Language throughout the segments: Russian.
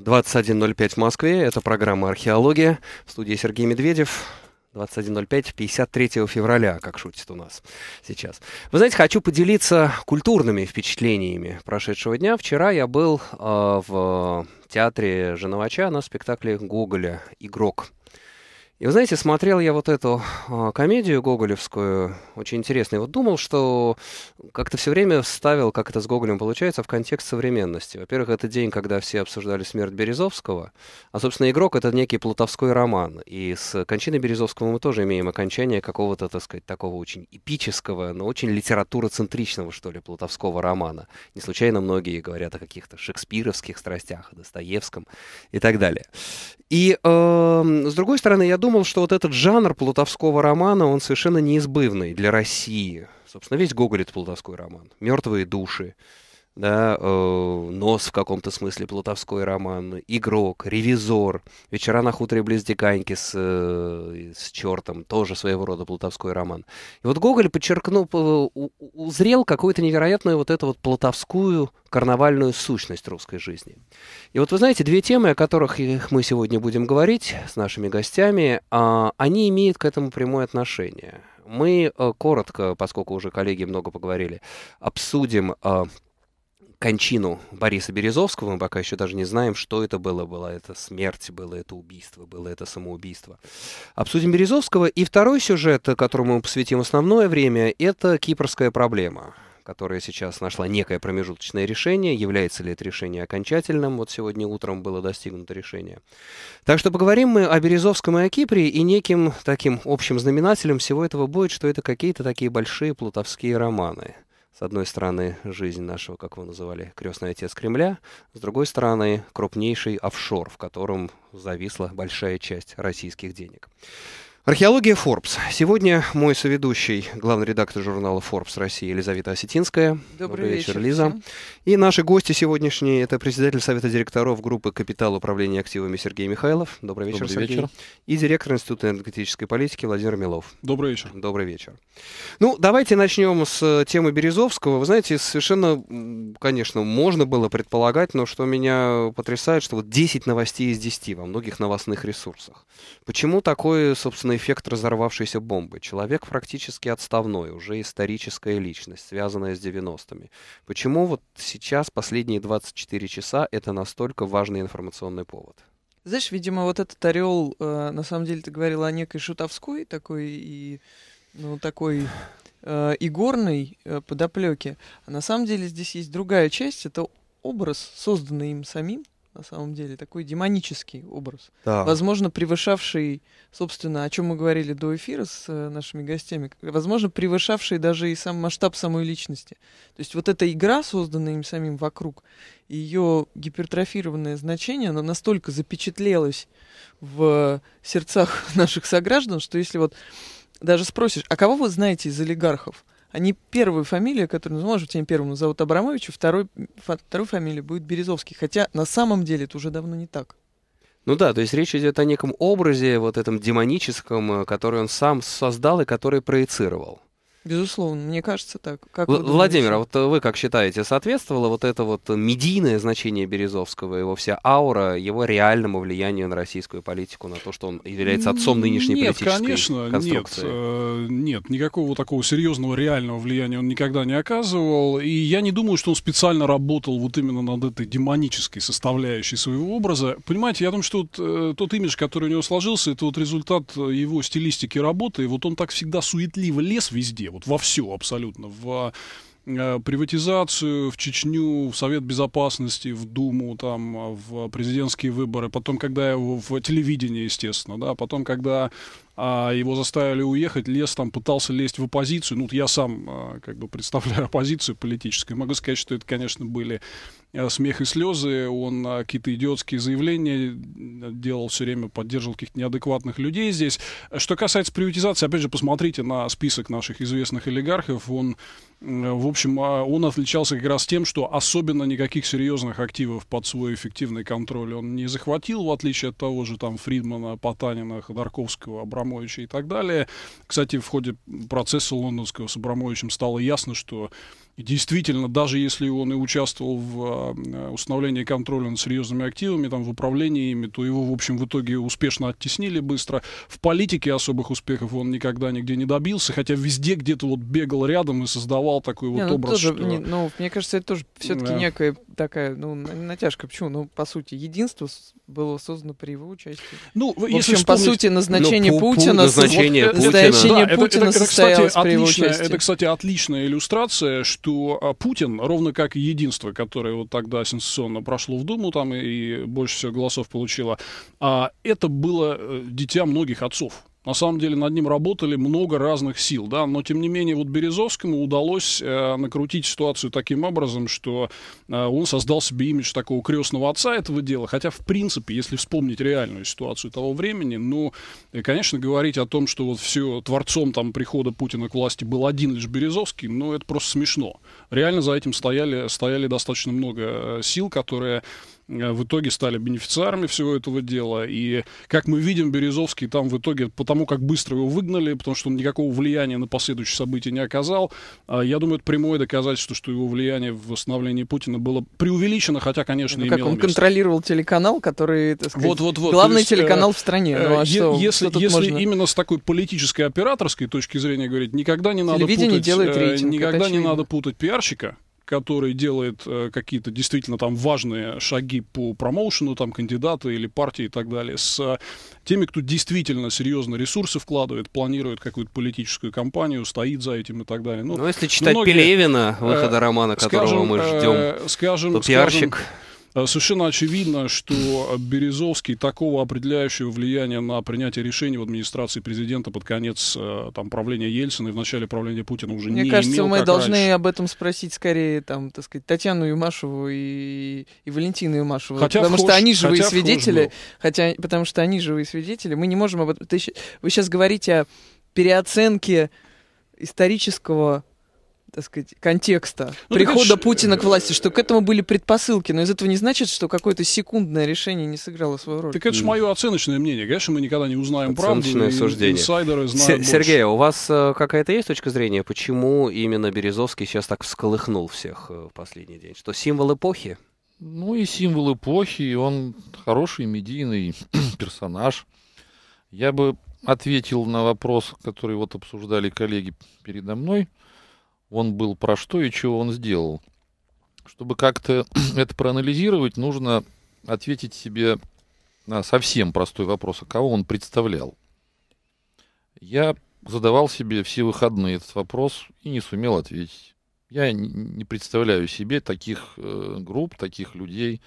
21.05 в Москве. Это программа «Археология». В студии Сергей Медведев. 21.05, 53 февраля, как шутит у нас сейчас. Вы знаете, хочу поделиться культурными впечатлениями прошедшего дня. Вчера я был э, в театре Женовача на спектакле Гоголя «Игрок». И вы знаете, смотрел я вот эту э, комедию гоголевскую, очень интересно, и вот думал, что как-то все время вставил, как это с Гоголем получается, в контекст современности. Во-первых, это день, когда все обсуждали смерть Березовского, а, собственно, «Игрок» — это некий плутовской роман, и с кончиной Березовского мы тоже имеем окончание какого-то, так сказать, такого очень эпического, но очень литературоцентричного, что ли, плутовского романа. Не случайно многие говорят о каких-то шекспировских страстях, о Достоевском и так далее. И, э, с другой стороны, я думаю, думал, что вот этот жанр плутовского романа, он совершенно неизбывный для России. Собственно, весь Гоголь — это плутовской роман. «Мертвые души», да, э, «Нос» в каком-то смысле, плутовской роман, «Игрок», «Ревизор», «Вечера на хуторе близ Диканьки» с, э, с чертом, тоже своего рода плутовской роман. И вот Гоголь подчеркнул, э, узрел какую-то невероятную вот эту вот плутовскую карнавальную сущность русской жизни. И вот вы знаете, две темы, о которых мы сегодня будем говорить с нашими гостями, э, они имеют к этому прямое отношение. Мы э, коротко, поскольку уже коллеги много поговорили, обсудим э, кончину Бориса Березовского, мы пока еще даже не знаем, что это было. была это смерть, было это убийство, было это самоубийство. Обсудим Березовского. И второй сюжет, которому мы посвятим основное время, это кипрская проблема которая сейчас нашла некое промежуточное решение. Является ли это решение окончательным? Вот сегодня утром было достигнуто решение. Так что поговорим мы о Березовском и о Кипре, и неким таким общим знаменателем всего этого будет, что это какие-то такие большие плутовские романы – с одной стороны, жизнь нашего, как вы называли, крестный отец Кремля, с другой стороны, крупнейший офшор, в котором зависла большая часть российских денег. Археология Forbes. Сегодня мой соведущий, главный редактор журнала Forbes России Елизавета Осетинская. Добрый, Добрый вечер, вечер, Лиза. И наши гости сегодняшние – это председатель Совета директоров группы «Капитал управления активами» Сергей Михайлов. Добрый вечер, Добрый Сергей. Вечер. И директор Института энергетической политики Владимир Милов. Добрый вечер. Добрый вечер. Ну, давайте начнем с э, темы Березовского. Вы знаете, совершенно, конечно, можно было предполагать, но что меня потрясает, что вот 10 новостей из 10 во многих новостных ресурсах. Почему такое, собственно, на эффект разорвавшейся бомбы. Человек практически отставной, уже историческая личность, связанная с 90-ми. Почему вот сейчас, последние 24 часа, это настолько важный информационный повод? Знаешь, видимо, вот этот орел, э, на самом деле, ты говорила о некой шутовской такой и, ну, такой э, игорной э, подоплеке. А на самом деле здесь есть другая часть, это образ, созданный им самим, на самом деле, такой демонический образ, да. возможно, превышавший, собственно, о чем мы говорили до эфира с э, нашими гостями, возможно, превышавший даже и сам масштаб самой личности. То есть вот эта игра, созданная им самим вокруг, ее гипертрофированное значение, оно настолько запечатлелось в сердцах наших сограждан, что если вот даже спросишь, а кого вы знаете из олигархов? они первую фамилию, которую, ну, может, тем первым зовут Абрамовича, второй, второй фамилия будет Березовский. Хотя на самом деле это уже давно не так. Ну да, то есть речь идет о неком образе, вот этом демоническом, э, который он сам создал и который проецировал. Безусловно, мне кажется так. Как Л- Владимир, а вот вы как считаете, соответствовало вот это вот медийное значение Березовского, его вся аура, его реальному влиянию на российскую политику, на то, что он является отцом нынешней нет, политической конечно, конструкции? Нет, э, нет, никакого такого серьезного реального влияния он никогда не оказывал, и я не думаю, что он специально работал вот именно над этой демонической составляющей своего образа. Понимаете, я думаю, что вот, э, тот имидж, который у него сложился, это вот результат его стилистики работы, и вот он так всегда суетливо лез везде, вот во все абсолютно, в э, приватизацию, в Чечню, в Совет Безопасности, в Думу, там, в президентские выборы, потом, когда его в телевидении, естественно, да, потом, когда а, его заставили уехать, Лес там пытался лезть в оппозицию, ну, вот я сам, а, как бы, представляю оппозицию политическую, могу сказать, что это, конечно, были Э, смех и слезы, он какие-то идиотские заявления э, делал все время, поддерживал каких-то неадекватных людей здесь. Что касается приватизации, опять же, посмотрите на список наших известных олигархов, он э, в общем, а, он отличался как раз тем, что особенно никаких серьезных активов под свой эффективный контроль он не захватил, в отличие от того же там Фридмана, Потанина, Ходорковского, Абрамовича и так далее. Кстати, в ходе процесса лондонского с Абрамовичем стало ясно, что и действительно, даже если он и участвовал в а, э, установлении контроля над серьезными активами, там, в управлении ими, то его, в общем, в итоге успешно оттеснили быстро. В политике особых успехов он никогда нигде не добился, хотя везде где-то вот бегал рядом и создавал такой не, вот ну, образ. Тоже, что... не, ну, мне кажется, это тоже все-таки да. некая такая, ну, натяжка. Почему? Ну, по сути, единство было создано при его участии. Ну, в если вспомнить... по сути, назначение ну, Путина... Назначение вот, Путина. да, это, это, это, кстати, отличная, это, кстати, отличная иллюстрация, что что а, Путин, ровно как единство, которое вот тогда сенсационно прошло в Думу там и больше всего голосов получило, а, это было э, дитя многих отцов. На самом деле над ним работали много разных сил, да, но тем не менее вот Березовскому удалось э, накрутить ситуацию таким образом, что э, он создал себе имидж такого крестного отца этого дела, хотя в принципе, если вспомнить реальную ситуацию того времени, ну, и, конечно, говорить о том, что вот все творцом там прихода Путина к власти был один лишь Березовский, ну, это просто смешно. Реально за этим стояли, стояли достаточно много э, сил, которые Э, в итоге стали бенефициарами всего этого дела. И, как мы видим, Березовский там в итоге, потому как быстро его выгнали, потому что он никакого влияния на последующие события не оказал, а, я думаю, это прямое доказательство, что его влияние в восстановлении Путина было преувеличено, хотя, конечно, ну, как он место. контролировал телеканал, который, так сказать, вот, вот, вот. главный есть, э, телеканал в стране. Ну, э, а что, если что если можно? именно с такой политической операторской точки зрения говорить, никогда не надо путать, делает рейтинг, никогда не надо путать пиарщика который делает э, какие-то действительно там важные шаги по промоушену, там кандидаты или партии и так далее, с э, теми, кто действительно серьезно ресурсы вкладывает, планирует какую-то политическую кампанию, стоит за этим и так далее. Ну, Но ну, если ну, читать многие, Пелевина, э, выхода романа, которого скажем, мы ждем, э, скажем, то пиарщик... Скажем, Э, совершенно очевидно, что Березовский такого определяющего влияния на принятие решений в администрации президента под конец э, там, правления Ельцина и в начале правления Путина уже Мне не кажется, имел. Мне кажется, мы должны раньше. об этом спросить скорее, там, так сказать, Татьяну Юмашеву и, и Валентину Юмашеву. Хотя потому вхож, что они живые хотя свидетели. Хотя, потому что они живые свидетели. Мы не можем об этом... Ты, вы сейчас говорите о переоценке исторического так сказать, контекста ну, прихода так, Путина э, к власти, что к этому были предпосылки, но из этого не значит, что какое-то секундное решение не сыграло свою роль. Так это же мое оценочное мнение. Конечно, мы никогда не узнаем правду, и инсайдеры знают С- Сергей, у вас э, какая-то есть точка зрения, почему именно Березовский сейчас так всколыхнул всех э, в последний день? Что символ эпохи? Ну и символ эпохи, и он хороший медийный персонаж. Я бы ответил на вопрос, который вот обсуждали коллеги передо мной – он был про что и чего он сделал. Чтобы как-то это проанализировать, нужно ответить себе на совсем простой вопрос, а кого он представлял. Я задавал себе все выходные этот вопрос и не сумел ответить. Я не представляю себе таких э, групп, таких людей.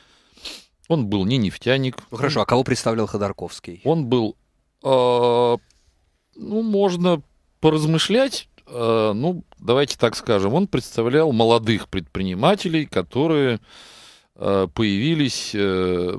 Он был не нефтяник. Ну хорошо, а кого представлял Ходорковский? Он был, э, ну, можно поразмышлять Э, ну, давайте так скажем, он представлял молодых предпринимателей, которые э, появились э,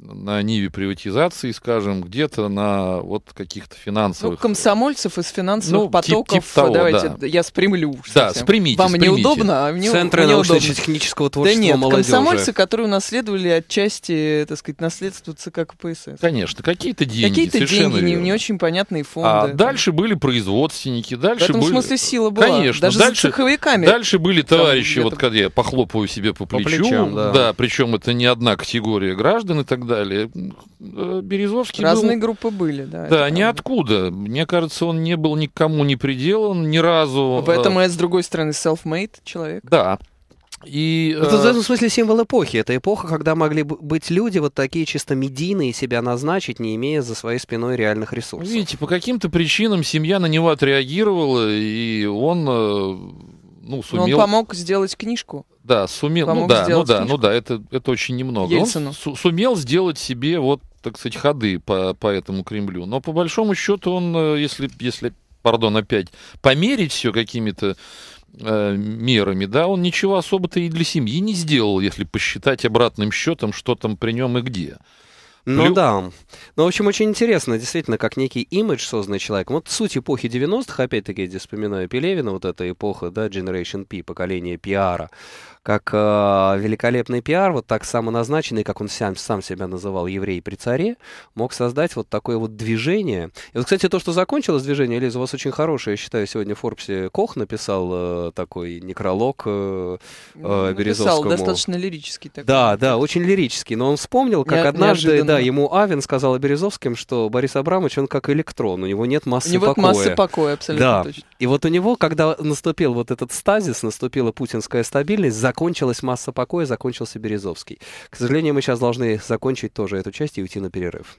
на ниве приватизации, скажем, где-то на вот каких-то ну, финансовых... Ну, комсомольцев из финансовых ну, потоков. Тип, тип того, Давайте да. я спрямлю. Да, спрямите, Вам спрямите. неудобно, а мне Центры мне научно-технического творчества Да нет, молодежи. комсомольцы, которые унаследовали отчасти, так сказать, наследство ЦК КПСС. Конечно, какие-то деньги, Какие-то деньги, не, не очень понятные а фонды. А дальше были производственники, дальше были... В этом были... смысле сила была. Конечно. Даже дальше, за цеховиками. Дальше были товарищи, вот когда я похлопаю себе по плечу, по плечам, да. да, причем это не одна категория граждан и так так далее. Э, Березовский Разные был... группы были, да. Да, ниоткуда. Мне кажется, он не был никому не приделан, ни разу. Поэтому это, с другой стороны, self-made человек. Да, и, это ну, в э, этом смысле символ эпохи. Это эпоха, когда могли быть люди вот такие чисто медийные себя назначить, не имея за своей спиной реальных ресурсов. Видите, по каким-то причинам семья на него отреагировала, и он э, ну, сумел... Но он помог сделать книжку. Да, сумел, ну помог ну да, ну да, книжку. ну да, это, это очень немного. Ельцину. Он сумел сделать себе вот, так сказать, ходы по, по этому Кремлю. Но по большому счету он, э, если, если пардон, опять, померить все какими-то э, мерами, да, он ничего особо-то и для семьи не сделал, если посчитать обратным счетом, что там при нем и где. Ну Лю... да. Ну, в общем, очень интересно, действительно, как некий имидж созданный человек. Вот суть эпохи 90-х, опять-таки, здесь вспоминаю Пелевина, вот эта эпоха, да, Generation P, поколение пиара, как э, великолепный пиар, вот так самоназначенный, как он сам, сам себя называл, еврей при царе, мог создать вот такое вот движение. И вот, кстати, то, что закончилось движение, Лиза, у вас очень хорошее, я считаю, сегодня в Форбсе Кох написал э, такой некролог э, э, ну, Березовскому. Написал, достаточно лирический такой. Да, да, очень лирический, но он вспомнил, как Не, однажды, да, ему Авен сказал Березовским Березовском, что Борис Абрамович, он как электрон, у него нет массы у него покоя. массы покоя, абсолютно да. точно. И вот у него, когда наступил вот этот стазис, наступила путинская стабильность, за закончилась масса покоя, закончился Березовский. К сожалению, мы сейчас должны закончить тоже эту часть и уйти на перерыв.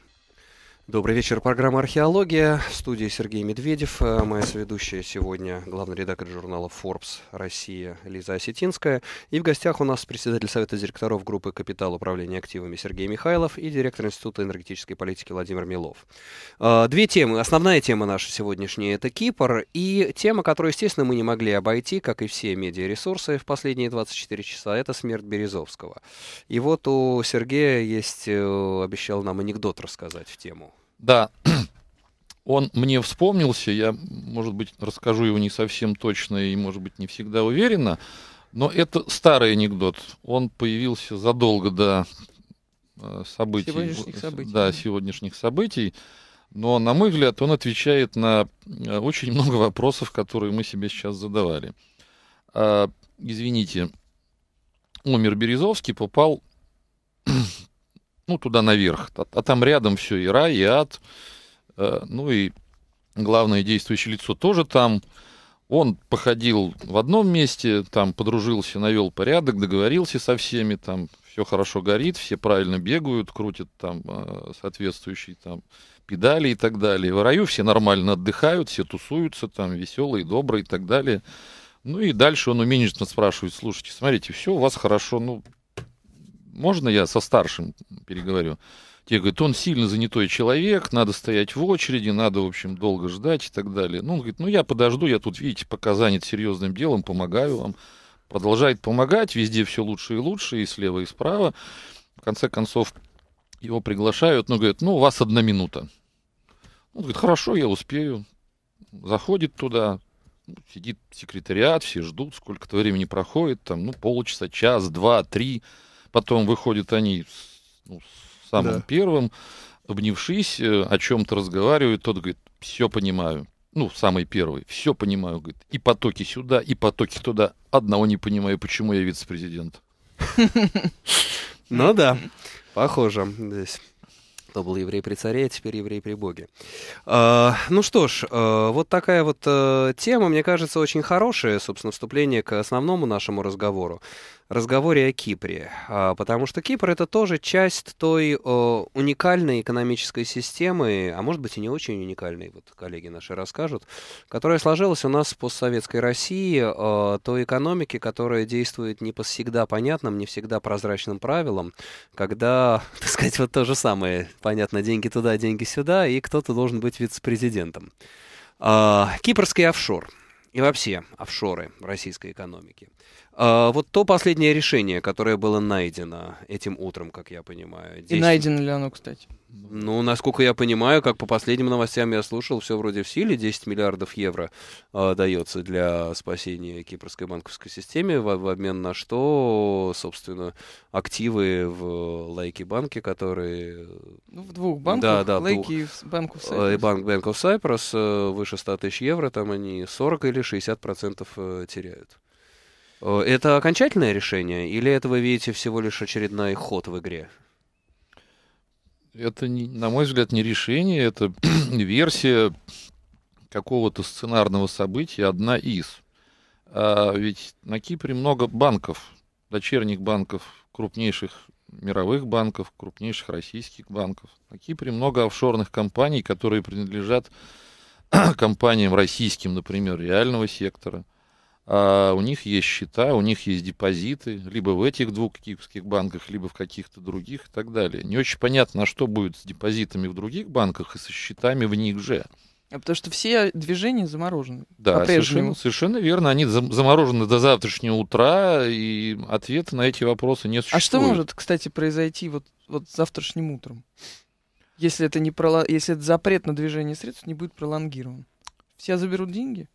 Добрый вечер, программа «Археология». В студии Сергей Медведев. Э, моя соведущая сегодня главный редактор журнала Forbes Россия Лиза Осетинская. И в гостях у нас председатель Совета директоров группы «Капитал управления активами» Сергей Михайлов и директор Института энергетической политики Владимир Милов. Э, две темы. Основная тема наша сегодняшняя – это Кипр. И тема, которую, естественно, мы не могли обойти, как и все медиаресурсы в последние 24 часа – это смерть Березовского. И вот у Сергея есть, э, обещал нам анекдот рассказать в тему. Да, он мне вспомнился, я, может быть, расскажу его не совсем точно и, может быть, не всегда уверенно, но это старый анекдот. Он появился задолго до э, событий. Сегодняшних событий. Да, сегодняшних событий. Но, на мой взгляд, он отвечает на э, очень много вопросов, которые мы себе сейчас задавали. А, извините, умер Березовский, попал ну, туда наверх. А, а там рядом все и рай, и ад. Э, ну и главное действующее лицо тоже там. Он походил в одном месте, там подружился, навел порядок, договорился со всеми, там все хорошо горит, все правильно бегают, крутят там э, соответствующие там педали и так далее. В раю все нормально отдыхают, все тусуются, там веселые, добрые и так далее. Ну и дальше он у менеджмента спрашивает, слушайте, смотрите, все у вас хорошо, ну можно я со старшим переговорю? Те говорят, он сильно занятой человек, надо стоять в очереди, надо, в общем, долго ждать и так далее. Ну, он говорит, ну, я подожду, я тут, видите, пока занят серьезным делом, помогаю вам. Продолжает помогать, везде все лучше и лучше, и слева, и справа. В конце концов, его приглашают, но говорит, ну, у вас одна минута. Он говорит, хорошо, я успею. Заходит туда, сидит секретариат, все ждут, сколько-то времени проходит, там, ну, полчаса, час, два, три потом выходят они ну, самым да. первым, обнявшись, э, о чем-то разговаривают, тот говорит, все понимаю. Ну, самый первый, все понимаю, говорит, и потоки сюда, и потоки туда. Одного не понимаю, почему я вице-президент. Ну да, похоже здесь. То был еврей при царе, а теперь еврей при боге. А, ну что ж, а, вот такая вот а, тема, мне кажется, очень хорошая, собственно, вступление к основному нашему разговору разговоре о Кипре, а, потому что Кипр это тоже часть той э, уникальной экономической системы, а может быть и не очень уникальной, вот коллеги наши расскажут, которая сложилась у нас в постсоветской России, э, той экономики, которая действует не по всегда понятным, не всегда прозрачным правилам, когда, так сказать, вот то же самое, понятно, деньги туда, деньги сюда, и кто-то должен быть вице-президентом. А, кипрский офшор и вообще офшоры российской экономики. А, вот то последнее решение, которое было найдено этим утром, как я понимаю. 10... И найдено ли оно, кстати? Ну, насколько я понимаю, как по последним новостям я слушал, все вроде в силе. 10 миллиардов евро э, а, дается для спасения кипрской банковской системы в, в обмен на что, собственно, активы в Лайки банке, которые... Ну, в двух банках, да, да, Лайки двух... и э, Банк банк Bank of э, выше 100 тысяч евро, там они 40 или 60% э, теряют. Э, это окончательное решение или это вы видите всего лишь очередной ход в игре? Это, на мой взгляд, не решение, это версия какого-то сценарного события, одна из. А ведь на Кипре много банков, дочерних банков, крупнейших мировых банков, крупнейших российских банков. На Кипре много офшорных компаний, которые принадлежат компаниям российским, например, реального сектора – а у них есть счета, у них есть депозиты, либо в этих двух киевских банках, либо в каких-то других и так далее. Не очень понятно, а что будет с депозитами в других банках и со счетами в них же. А потому что все движения заморожены. Да, совершенно, совершенно верно. Они заморожены до завтрашнего утра, и ответа на эти вопросы не существует. А что может, кстати, произойти вот, вот завтрашним утром? Если это, не прол, Если это запрет на движение средств не будет пролонгирован. Все заберут деньги?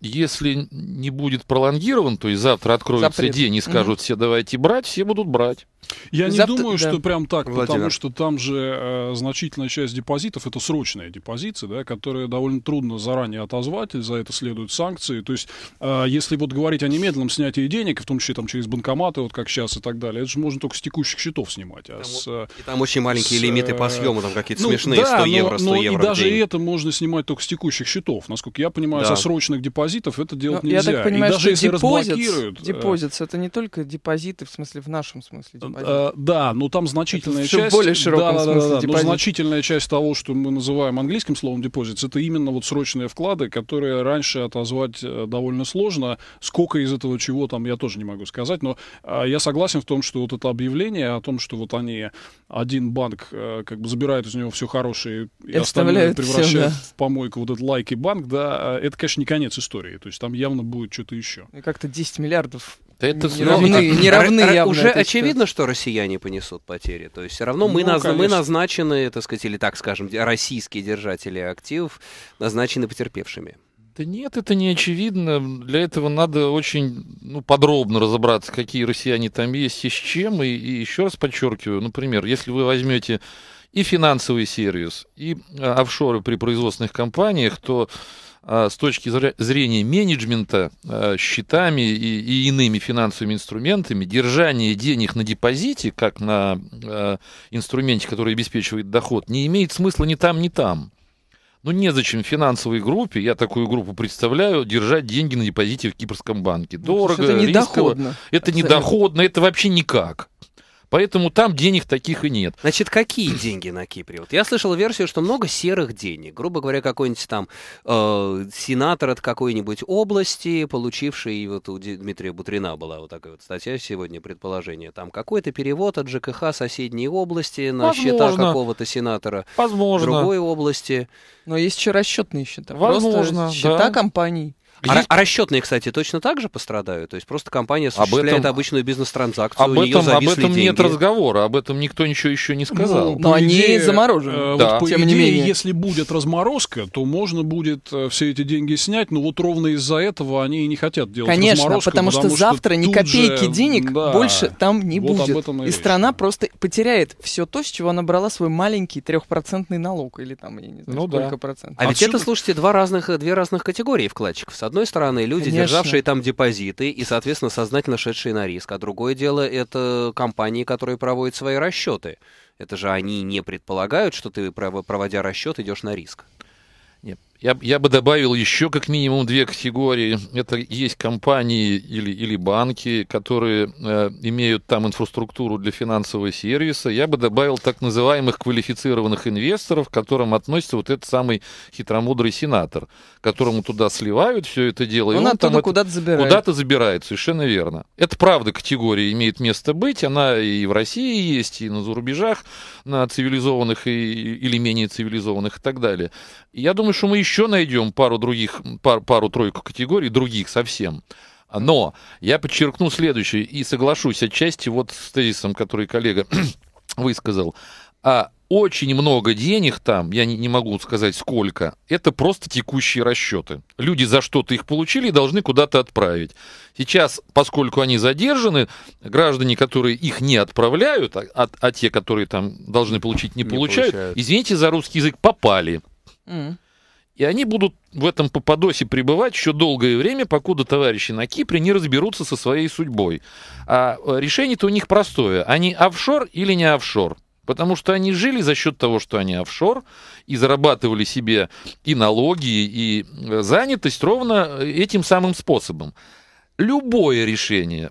если не будет пролонгирован, то есть завтра откроется Запрет. день и скажут угу. все давайте брать, все будут брать. Я завтра... не думаю, да. что прям так, Владимир. потому что там же э, значительная часть депозитов это срочные депозиты, да, которые довольно трудно заранее отозвать, и за это следуют санкции. То есть, э, если вот говорить о немедленном снятии денег, в том числе там через банкоматы, вот как сейчас и так далее, это же можно только с текущих счетов снимать. А там, с, э, и там очень маленькие с, лимиты по э, съему, там какие-то ну, смешные да, 100 евро, 100 но, евро. Но и даже это можно снимать только с текущих счетов, насколько я понимаю, да. со срочных депозитов это делать Но, ну, нельзя. Я так понимаю, и даже что если депозит, разблокируют... Э, депозит — это не только депозиты, в смысле, в нашем смысле э, депозит. Э, да, но там значительная это часть... более широком да, смысле да, да, да, Но значительная часть того, что мы называем английским словом депозит, это именно вот срочные вклады, которые раньше отозвать довольно сложно. Сколько из этого чего там, я тоже не могу сказать, но а, я согласен в том, что вот это объявление о том, что вот они, один банк как бы забирает из него все хорошее и, и остальное превращает все, да. в помойку, вот этот лайки банк, да, это, конечно, не конец истории. То есть там явно будет что-то еще. И как-то 10 миллиардов да это не равны, не равны явно, Уже очевидно, что россияне понесут потери. То есть все равно мы, ну, наз... мы назначены, так сказать, или так скажем, российские держатели активов назначены потерпевшими. Да нет, это не очевидно. Для этого надо очень ну, подробно разобраться, какие россияне там есть и с чем. И, и еще раз подчеркиваю, например, если вы возьмете и финансовый сервис, и а, офшоры при производственных компаниях, то а с точки зрения менеджмента а, счетами и, и иными финансовыми инструментами, держание денег на депозите, как на а, инструменте, который обеспечивает доход, не имеет смысла ни там, ни там. Ну, незачем финансовой группе, я такую группу представляю, держать деньги на депозите в Кипрском банке. Ну, Дорого, это недоходно. Рисково. Это не доходно, это вообще никак. Поэтому там денег таких и нет. Значит, какие деньги на Кипре? Вот я слышал версию, что много серых денег. Грубо говоря, какой-нибудь там э, сенатор от какой-нибудь области, получивший, вот у Дмитрия Бутрина была вот такая вот статья сегодня, предположение, там какой-то перевод от ЖКХ соседней области на Возможно. счета какого-то сенатора. Возможно. Другой области. Но есть еще расчетные счета. Возможно, Просто счета да. компаний. А, Есть... а расчетные, кстати, точно так же пострадают? То есть просто компания осуществляет об этом... обычную бизнес-транзакцию, об этом, об этом деньги. нет разговора, об этом никто ничего еще не сказал. Ну, Но они ну, идее, заморожены. Э, да. вот, по Тем идее, не менее. если будет разморозка, то можно будет э, все эти деньги снять, но вот ровно из-за этого они и не хотят делать Конечно, разморозку. потому, потому что, завтра ни копейки же, денег да, больше там не вот будет. и, и страна просто потеряет все то, с чего она брала свой маленький трехпроцентный налог или там, я не знаю, ну, сколько да. процентов. А Отсюда... ведь это, слушайте, два разных, две разных категории вкладчиков. С одной стороны, люди, Конечно. державшие там депозиты и, соответственно, сознательно шедшие на риск, а другое дело это компании, которые проводят свои расчеты. Это же они не предполагают, что ты, проводя расчет, идешь на риск. Я, я бы добавил еще как минимум две категории. Это есть компании или, или банки, которые э, имеют там инфраструктуру для финансового сервиса. Я бы добавил так называемых квалифицированных инвесторов, к которым относится вот этот самый хитромудрый сенатор, которому туда сливают все это дело. Он, и он там куда-то забирает. Куда-то забирает, совершенно верно. Это правда категория имеет место быть. Она и в России есть, и на зарубежах, на цивилизованных и, или менее цивилизованных и так далее. Я думаю, что мы еще еще найдем пару других, пар, пару-тройку категорий, других совсем. Но я подчеркну следующее и соглашусь отчасти вот с тезисом, который коллега высказал. А очень много денег там, я не, не могу сказать сколько, это просто текущие расчеты. Люди за что-то их получили и должны куда-то отправить. Сейчас, поскольку они задержаны, граждане, которые их не отправляют, а, а, а те, которые там должны получить, не, не получают, получают, извините за русский язык, попали. Mm. И они будут в этом попадосе пребывать еще долгое время, покуда товарищи на Кипре не разберутся со своей судьбой. А э, решение-то у них простое. Они офшор или не офшор? Потому что они жили за счет того, что они офшор, и зарабатывали себе и налоги, и э, занятость ровно э, этим самым способом. Любое решение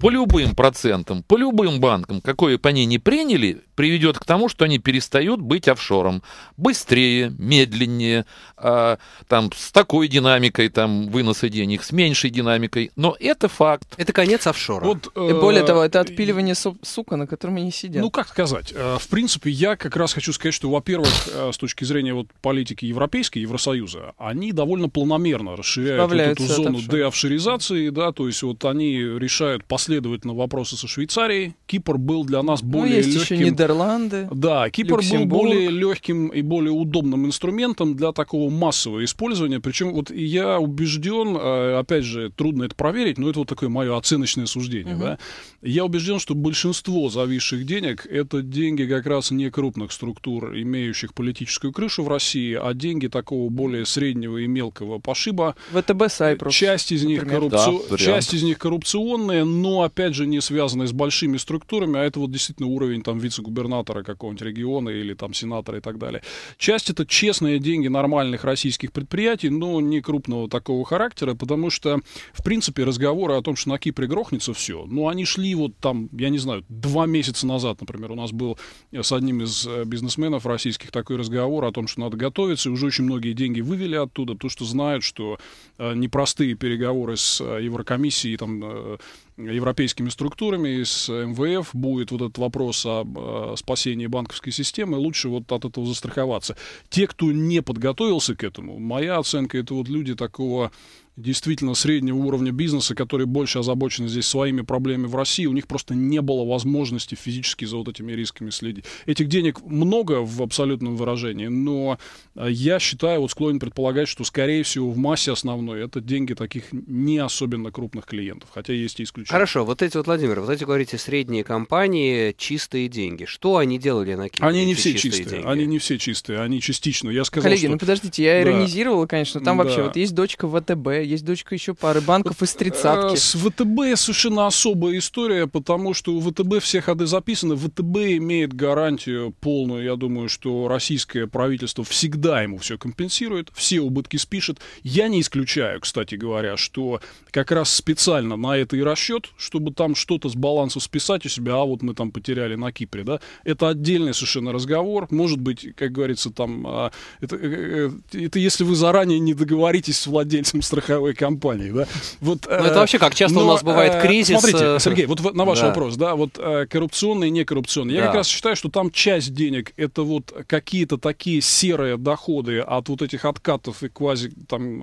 по любым процентам, по любым банкам, какое бы они не приняли, приведет к тому, что они перестают быть офшором. Быстрее, медленнее, а, там, с такой динамикой там, выноса денег, с меньшей динамикой. Но это факт. Это конец офшора. Вот, э, И более того, это отпиливание э, сука, на котором они сидят. Ну, как сказать? Э, в принципе, я как раз хочу сказать, что, во-первых, э, с точки зрения вот, политики европейской, Евросоюза, они довольно планомерно расширяют вот эту зону деофшоризации, да, то есть вот они решают последствия следовательно, вопросы со Швейцарией. Кипр был для нас ну, более ну, есть легким. Еще Нидерланды. Да, Кипр Люксембург. был более легким и более удобным инструментом для такого массового использования. Причем вот я убежден, а, опять же, трудно это проверить, но это вот такое мое оценочное суждение. Угу. Да? Я убежден, что большинство зависших денег это деньги как раз не крупных структур, имеющих политическую крышу в России, а деньги такого более среднего и мелкого пошиба. ВТБ Сайпрос. Часть из них, например. да, часть из них коррупционные, но опять же, не связанные с большими структурами, а это вот действительно уровень там вице-губернатора какого-нибудь региона или там сенатора и так далее. Часть это честные деньги нормальных российских предприятий, но не крупного такого характера, потому что, в принципе, разговоры о том, что на Кипре грохнется все, ну, они шли вот там, я не знаю, два месяца назад, например, у нас был с одним из э, бизнесменов российских такой разговор о том, что надо готовиться, и уже очень многие деньги вывели оттуда, потому что знают, что э, непростые переговоры с э, Еврокомиссией, там, европейскими структурами, с МВФ будет вот этот вопрос о э, спасении банковской системы, лучше вот от этого застраховаться. Те, кто не подготовился к этому, моя оценка, это вот люди такого действительно среднего уровня бизнеса, которые больше озабочены здесь своими проблемами в России, у них просто не было возможности физически за вот этими рисками следить. Этих денег много в абсолютном выражении, но э, я считаю, вот склонен предполагать, что, скорее всего, в массе основной это деньги таких не особенно крупных клиентов, хотя есть и исключения. Хорошо, вот эти вот, Владимир, вот эти, говорите, средние компании, чистые деньги. Что они делали на Кипре? Они не все чистые, чистые они не все чистые, они частично. Я сказал, Коллеги, что... ну подождите, я да. иронизировал, конечно, там да. вообще вот есть дочка ВТБ, есть дочка еще пары банков из тридцатки. Э, с ВТБ совершенно особая история, потому что у ВТБ все ходы записаны. ВТБ имеет гарантию полную. Я думаю, что российское правительство всегда ему все компенсирует, все убытки спишет. Я не исключаю, кстати говоря, что как раз специально на это и расчет, чтобы там что-то с баланса списать у себя, а вот мы там потеряли на Кипре, да, это отдельный совершенно разговор. Может быть, как говорится, там, а, это, э, э, это если вы заранее не договоритесь с владельцем страховой страховой компании. Да? Вот, но ну, э, это вообще как часто но, у нас бывает э, кризис. Смотрите, э, Сергей, вот на ваш да. вопрос, да, вот коррупционный и некоррупционный. Я да. как раз считаю, что там часть денег это вот какие-то такие серые доходы от вот этих откатов и квази там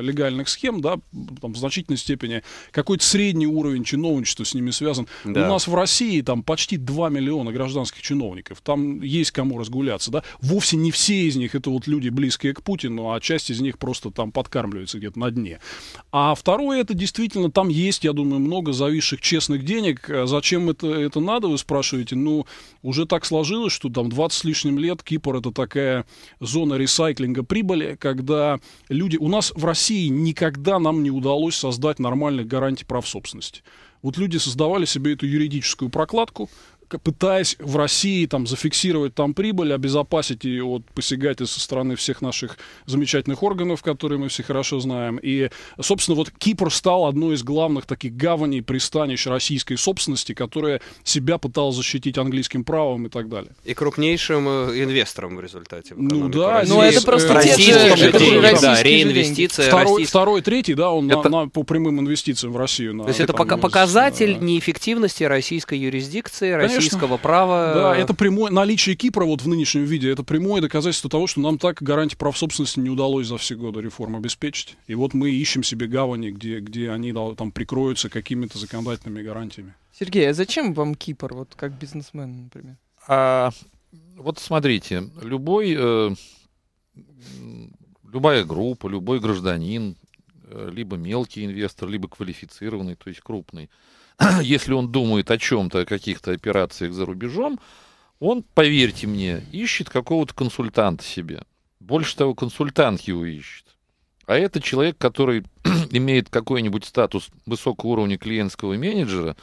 легальных схем, да, там в значительной степени какой-то средний уровень чиновничества с ними связан. Да. У нас в России там почти 2 миллиона гражданских чиновников. Там есть кому разгуляться, да. Вовсе не все из них это вот люди близкие к Путину, а часть из них просто там подкармливаются где-то на дне стране. А второе, это действительно, там есть, я думаю, много зависших честных денег. Э, зачем это, это надо, вы спрашиваете? Ну, уже так сложилось, что там 20 с лишним лет Кипр это такая зона ресайклинга прибыли, когда люди... У нас в России никогда нам не удалось создать нормальных гарантий прав собственности. Вот люди создавали себе эту юридическую прокладку, пытаясь в России там зафиксировать там прибыль, обезопасить ее от посягательств со стороны всех наших замечательных органов, которые мы все хорошо знаем. И, собственно, вот Кипр стал одной из главных таких гаваней, пристанищ российской собственности, которая себя пыталась защитить английским правом и так далее. И крупнейшим э, инвестором в результате. ну да, России. ну это просто э, же, деньги, да, реинвестиция. Второй, российские... второй, третий, да, он это... на, на, по прямым инвестициям в Россию. На, То есть это пока показатель да. неэффективности российской юрисдикции, Конечно, российского права. Да, это прямое наличие Кипра вот в нынешнем виде, это прямое доказательство того, что нам так гарантии прав собственности не удалось за все годы реформ обеспечить. И вот мы ищем себе гавани, где, где они там прикроются какими-то законодательными гарантиями. Сергей, а зачем вам Кипр, вот как бизнесмен, например? А, вот смотрите, любой, э, любая группа, любой гражданин Э, либо мелкий инвестор, либо квалифицированный, то есть крупный. Если он думает о чем-то, о каких-то операциях за рубежом, он, поверьте мне, ищет какого-то консультанта себе. Больше того, консультант его ищет. А это человек, который имеет какой-нибудь статус высокого уровня клиентского менеджера,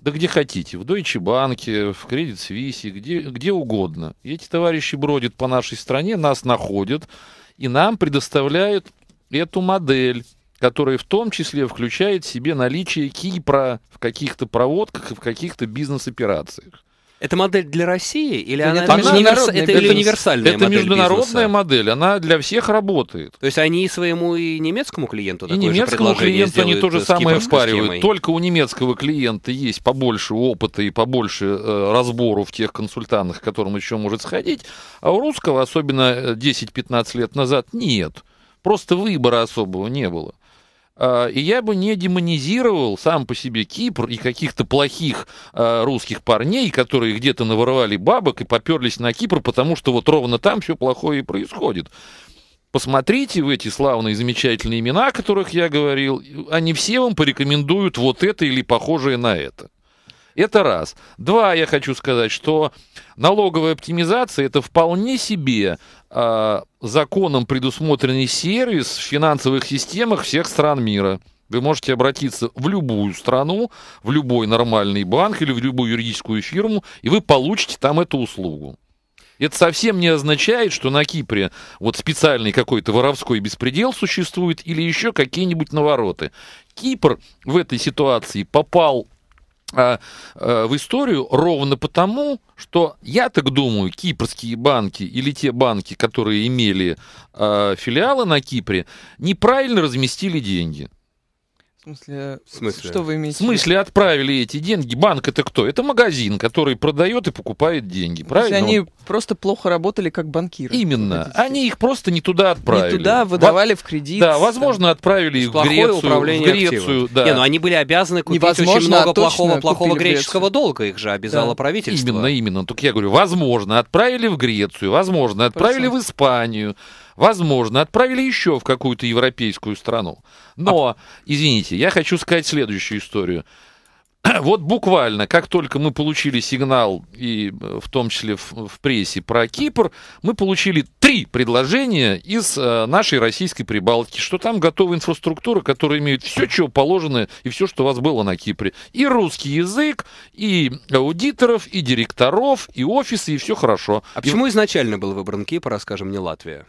да где хотите, в Deutsche Bank, в Credit Suisse, где, где угодно. И эти товарищи бродят по нашей стране, нас находят, и нам предоставляют эту модель которая в том числе включает в себе наличие Кипра в каких-то проводках и в каких-то бизнес-операциях. Это модель для России или да она, нет, она универс... это, это универсальная модель? Это международная бизнеса? модель, она для всех работает. То есть они своему и немецкому клиенту и такое немецкому же клиенту они то же самое впаривают. Схемой. Только у немецкого клиента есть побольше опыта и побольше э, разбору в тех консультантах, к которым еще может сходить, а у русского, особенно 10-15 э, лет назад, нет просто выбора особого не было. А, и я бы не демонизировал сам по себе Кипр и каких-то плохих а, русских парней, которые где-то наворовали бабок и поперлись на Кипр, потому что вот ровно там все плохое и происходит. Посмотрите в эти славные замечательные имена, о которых я говорил, они все вам порекомендуют вот это или похожее на это. Это раз. Два, я хочу сказать, что налоговая оптимизация это вполне себе э, законом предусмотренный сервис в финансовых системах всех стран мира. Вы можете обратиться в любую страну, в любой нормальный банк или в любую юридическую фирму, и вы получите там эту услугу. Это совсем не означает, что на Кипре вот специальный какой-то воровской беспредел существует или еще какие-нибудь навороты. Кипр в этой ситуации попал а, а, в историю ровно потому, что я так думаю, кипрские банки или те банки, которые имели э, филиалы на Кипре, неправильно разместили деньги смысле, в смысле? Что вы имеете? В смысле отправили эти деньги? Банк это кто? Это магазин, который продает и покупает деньги, правильно? То есть они просто плохо работали как банкиры. Именно. Они их просто не туда отправили. Не туда выдавали в кредит. Да, возможно, там. отправили их в Грецию. В Грецию да. Не, но ну, они были обязаны купить Невозможно, очень а много плохого, плохого греческого долга. Их же обязало да. правительство. Именно, именно. Ну, Только я говорю, возможно, отправили в Грецию, возможно, отправили Процент. в Испанию. Возможно, отправили еще в какую-то европейскую страну. Но, а извините, я хочу сказать следующую историю. Вот буквально, как только мы получили сигнал, и э, в том числе в, в прессе про Кипр, мы получили три предложения из э, нашей российской Прибалтики, что там готова инфраструктура, которая имеет все, что положено, и все, что у вас было на Кипре. И русский язык, и аудиторов, и директоров, и офисы, и все хорошо. А и... почему изначально был выбран Кипр, а, скажем, не Латвия?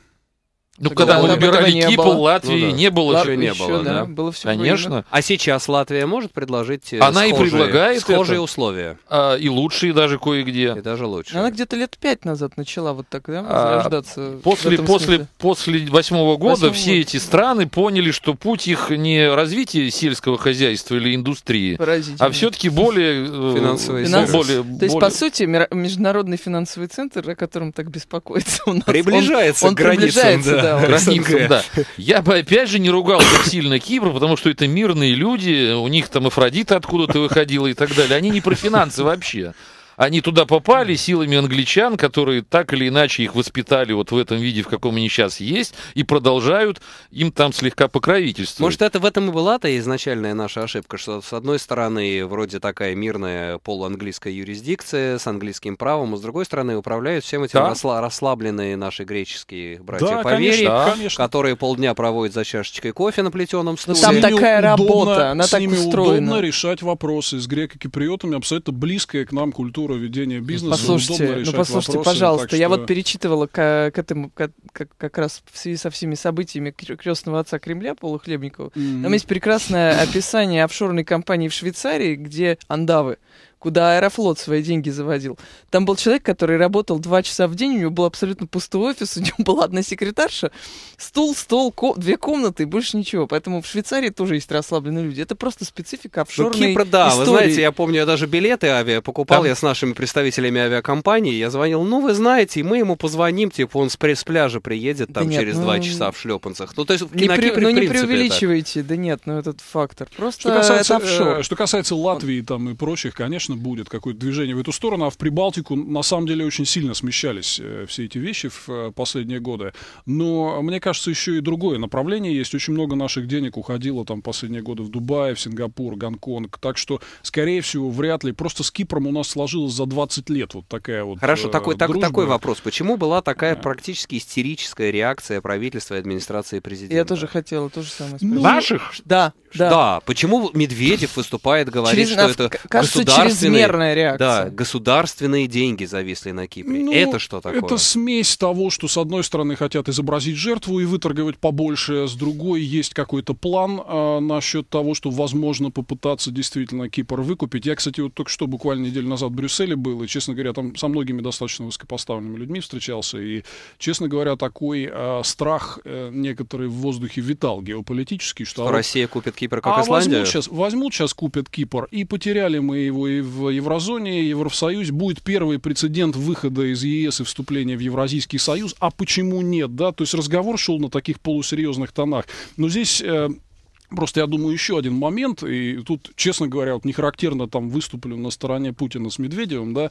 Ну, когда мы выбирали Кипл, Латвии ну, да. не было Лат... чего. не было, да. да. Было все Конечно. Время. А сейчас Латвия может предложить э, Она схожие, и предлагает схожие это. условия. А, и лучшие даже кое-где. И даже лучше. Она где-то лет пять назад начала вот так, да, а, возрождаться. А, после, после, после восьмого года все год. эти страны поняли, что путь их не развитие сельского хозяйства или индустрии, а все-таки более... Э, финансовый, Финансов... более, То более... есть, по сути, Международный финансовый центр, о котором так беспокоится у нас, приближается он, он к границам, приближается, да да, красненькая. Да. Я бы опять же не ругал так сильно Кипр, потому что это мирные люди, у них там Афродита откуда-то выходила и так далее. Они не про финансы вообще. Они туда попали силами англичан, которые так или иначе их воспитали вот в этом виде, в каком они сейчас есть, и продолжают им там слегка покровительствовать. Может, это в этом и была та изначальная наша ошибка, что с одной стороны вроде такая мирная полуанглийская юрисдикция с английским правом, а с другой стороны управляют всем этим да. расла расслабленные наши греческие братья да, по вере, да. которые полдня проводят за чашечкой кофе на плетеном стуле. Там такая работа, удобно, она с так ними устроена. удобно решать вопросы с греко-киприотами, абсолютно близкая к нам культура структура ведения бизнеса. Послушайте, ну послушайте, вопросы, пожалуйста, что... я вот перечитывала к, к этому к, как, как раз в связи со всеми событиями крестного отца Кремля Пола Хлебникова. Mm-hmm. Там есть прекрасное описание офшорной компании в Швейцарии, где андавы куда Аэрофлот свои деньги заводил. Там был человек, который работал два часа в день, у него был абсолютно пустой офис, у него была одна секретарша, стул, стол, ко- две комнаты и больше ничего. Поэтому в Швейцарии тоже есть расслабленные люди. Это просто специфика офшорной ну, Кипр, да, истории. вы знаете, я помню, я даже билеты авиа покупал, Там... я с нашими представителями авиакомпании, я звонил, ну, вы знаете, и мы ему позвоним, типа, он с, пресс пляжа приедет там да нет, через ну... два часа в шлепанцах. Ну, то есть, не, при... Кипре, ну, не преувеличивайте, это... да нет, ну, этот фактор. Просто что касается, это Э, что касается Латвии там и прочих, конечно, точно будет какое-то движение в эту сторону, а в Прибалтику на самом деле очень сильно смещались э, все эти вещи в э, последние годы. Но мне кажется, еще и другое направление есть. Очень много наших денег уходило там последние годы в Дубае, в Сингапур, Гонконг. Так что, скорее всего, вряд ли. Просто с Кипром у нас сложилось за 20 лет вот такая вот Хорошо, э, такой, так, такой вопрос. Почему была такая да. практически истерическая реакция правительства и администрации президента? Я тоже хотела то же самое ну, спросить. Ну, Наших? Да, да. Да, почему Медведев выступает, говорит, через, что это кажется, государственная через чрезмерная реакция. Да, государственные деньги зависли на Кипре. Ну, это что такое? Это смесь того, что с одной стороны хотят изобразить жертву и выторговать побольше, а с другой есть какой-то план а, насчет того, что возможно попытаться действительно Кипр выкупить. Я, кстати, вот только что буквально неделю назад в Брюсселе был, и, честно говоря, там со многими достаточно высокопоставленными людьми встречался, и, честно говоря, такой а, страх а, некоторый в воздухе витал геополитический, что... что а Россия купит Кипр, как а Исландия? Возьмут сейчас, возьмут сейчас, купят Кипр, и потеряли мы его и в еврозоне, Евросоюзе будет первый прецедент выхода из ЕС и вступления в Евразийский союз. А почему нет, да? То есть разговор шел на таких полусерьезных тонах. Но здесь... Э, просто я думаю еще один момент, и тут, честно говоря, вот не характерно там выступлю на стороне Путина с Медведевым, да,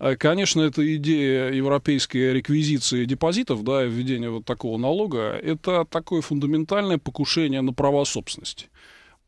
э, конечно, эта идея европейской реквизиции депозитов, да, введения вот такого налога, это такое фундаментальное покушение на права собственности.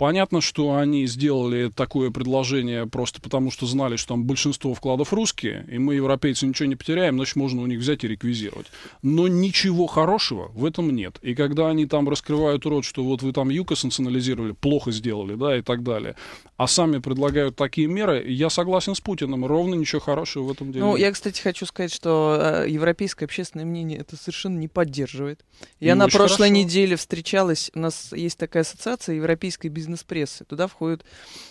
Понятно, что они сделали такое предложение просто потому, что знали, что там большинство вкладов русские, и мы, европейцы, ничего не потеряем, значит, можно у них взять и реквизировать. Но ничего хорошего в этом нет. И когда они там раскрывают рот, что вот вы там ЮКОС национализировали, плохо сделали, да, и так далее, а сами предлагают такие меры, я согласен с Путиным, ровно ничего хорошего в этом деле Ну, нет. я, кстати, хочу сказать, что э, европейское общественное мнение это совершенно не поддерживает. Я ну, на прошлой хорошо. неделе встречалась, у нас есть такая ассоциация европейской бизнес бизнес-прессы. Туда входят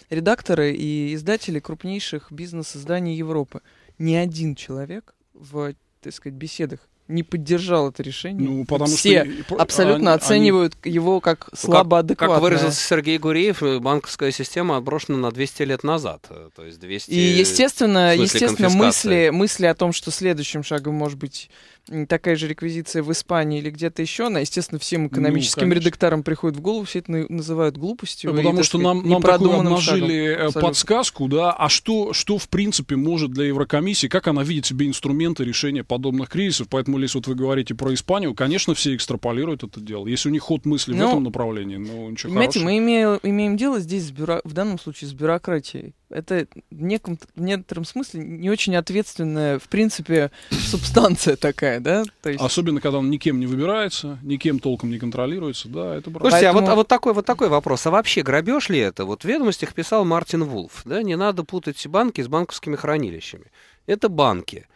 редакторы и издатели крупнейших бизнес-изданий Европы. Ни один человек в, так сказать, беседах не поддержал это решение. Ну, потому Все что а, абсолютно они, оценивают они... его ну, как слабоадекватное. Как выразился Сергей Гуреев, э, банковская система отброшена на 200 лет назад. Э, то есть 200... И, естественно, естественно мысли, мысли о том, что следующим шагом может быть такая же реквизиция в Испании или где-то еще, она, естественно, всем ну, экономическим ну, редакторам приходит в голову, все это называют глупостью. Ну, потому и, что сказать, нам, нам обнажили шагом. Э, подсказку, да, а что, что в принципе может для Еврокомиссии, как она видит себе инструменты решения подобных кризисов, поэтому, если вот вы говорите про Испанию, конечно, все экстраполируют это дело. Если у них ход мысли ну, в этом направлении, но ну, ничего Понимаете, хорошего. мы имеем, имеем дело здесь с бюро, в данном случае с бюрократией это в, неком, в некотором смысле не очень ответственная, в принципе, субстанция такая, да? То есть... Особенно, когда он никем не выбирается, никем толком не контролируется, да, это правда. Слушайте, Поэтому... а, вот, а вот, такой, вот такой вопрос, а вообще грабеж ли это? Вот в «Ведомостях» писал Мартин Вулф, да, не надо путать банки с банковскими хранилищами. Это банки.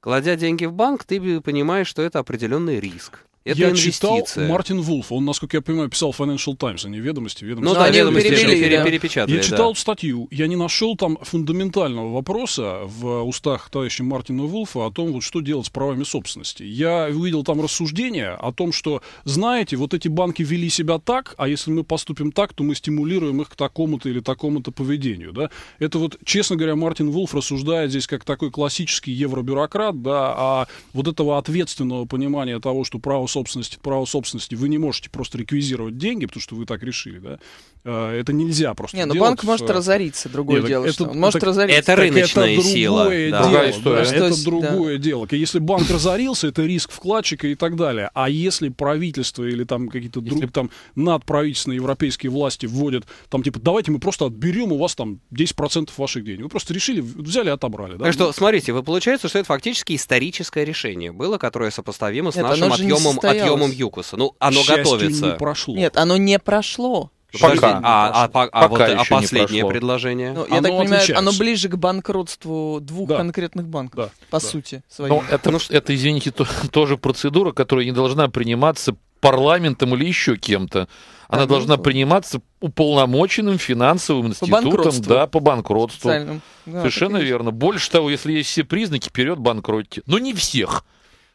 Кладя деньги в банк, ты понимаешь, что это определенный риск. Это я инвестиция. читал Мартин Вулф, он, насколько я понимаю, писал Financial Times, а не ведомости. ведомости. Ну да, ведомости перепели, пере, перепечатали. Я да. читал статью, я не нашел там фундаментального вопроса в устах товарища Мартина Вулфа о том, вот что делать с правами собственности. Я увидел там рассуждение о том, что, знаете, вот эти банки вели себя так, а если мы поступим так, то мы стимулируем их к такому-то или такому-то поведению. Да? Это вот, честно говоря, Мартин Вулф рассуждает здесь как такой классический евробюрократ, да, а вот этого ответственного понимания того, что право собственности, право собственности, вы не можете просто реквизировать деньги, потому что вы так решили, да? А, это нельзя просто. Не, ну делать. банк может э, разориться, другое Нет, дело. Это, он может так, разориться. Это рыночная это сила. Дело, да. Да, это есть, другое да. дело. Если банк разорился, это риск вкладчика и так далее. А если правительство или там какие-то если... друг, там надправительственные европейские власти вводят, там типа, давайте мы просто отберем у вас там 10% ваших денег. Вы просто решили, взяли, отобрали. Да? Так что, смотрите, вы получается, что это фактически историческое решение было, которое сопоставимо с Нет, нашим отъемом отъемом Юкуса. Ну, оно К готовится. не прошло. Нет, оно не прошло. Пока. А, а, а, а, вот, а последнее не предложение? Ну, я оно так понимаю, отличается. оно ближе к банкротству двух да. конкретных банков, да. по да. сути. Ну, своей. Но это, ну, это, извините, то, тоже процедура, которая не должна приниматься парламентом или еще кем-то. Она а, ну, да, должна ну, приниматься уполномоченным финансовым институтом, по да, по банкротству. Да, Совершенно верно. Больше того, если есть все признаки, вперед банкротите. Но не всех.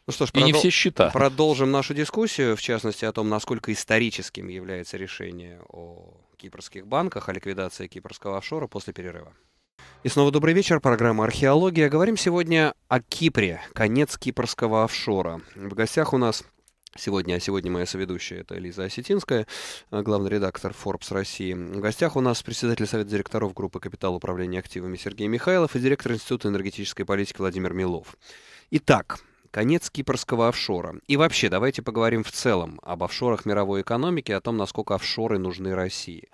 Ну что ж, и продол... не все счета. продолжим нашу дискуссию, в частности, о том, насколько историческим является решение о кипрских банках, о ликвидации кипрского офшора после перерыва. И снова добрый вечер. Программа «Археология». Говорим сегодня о Кипре. Конец кипрского офшора. В гостях у нас Сегодня, а сегодня моя соведущая это Лиза Осетинская, главный редактор Forbes России. В гостях у нас председатель Совета директоров группы «Капитал управления активами» Сергей Михайлов и директор Института энергетической политики Владимир Милов. Итак, конец кипрского офшора. И вообще, давайте поговорим в целом об офшорах мировой экономики, о том, насколько офшоры нужны России.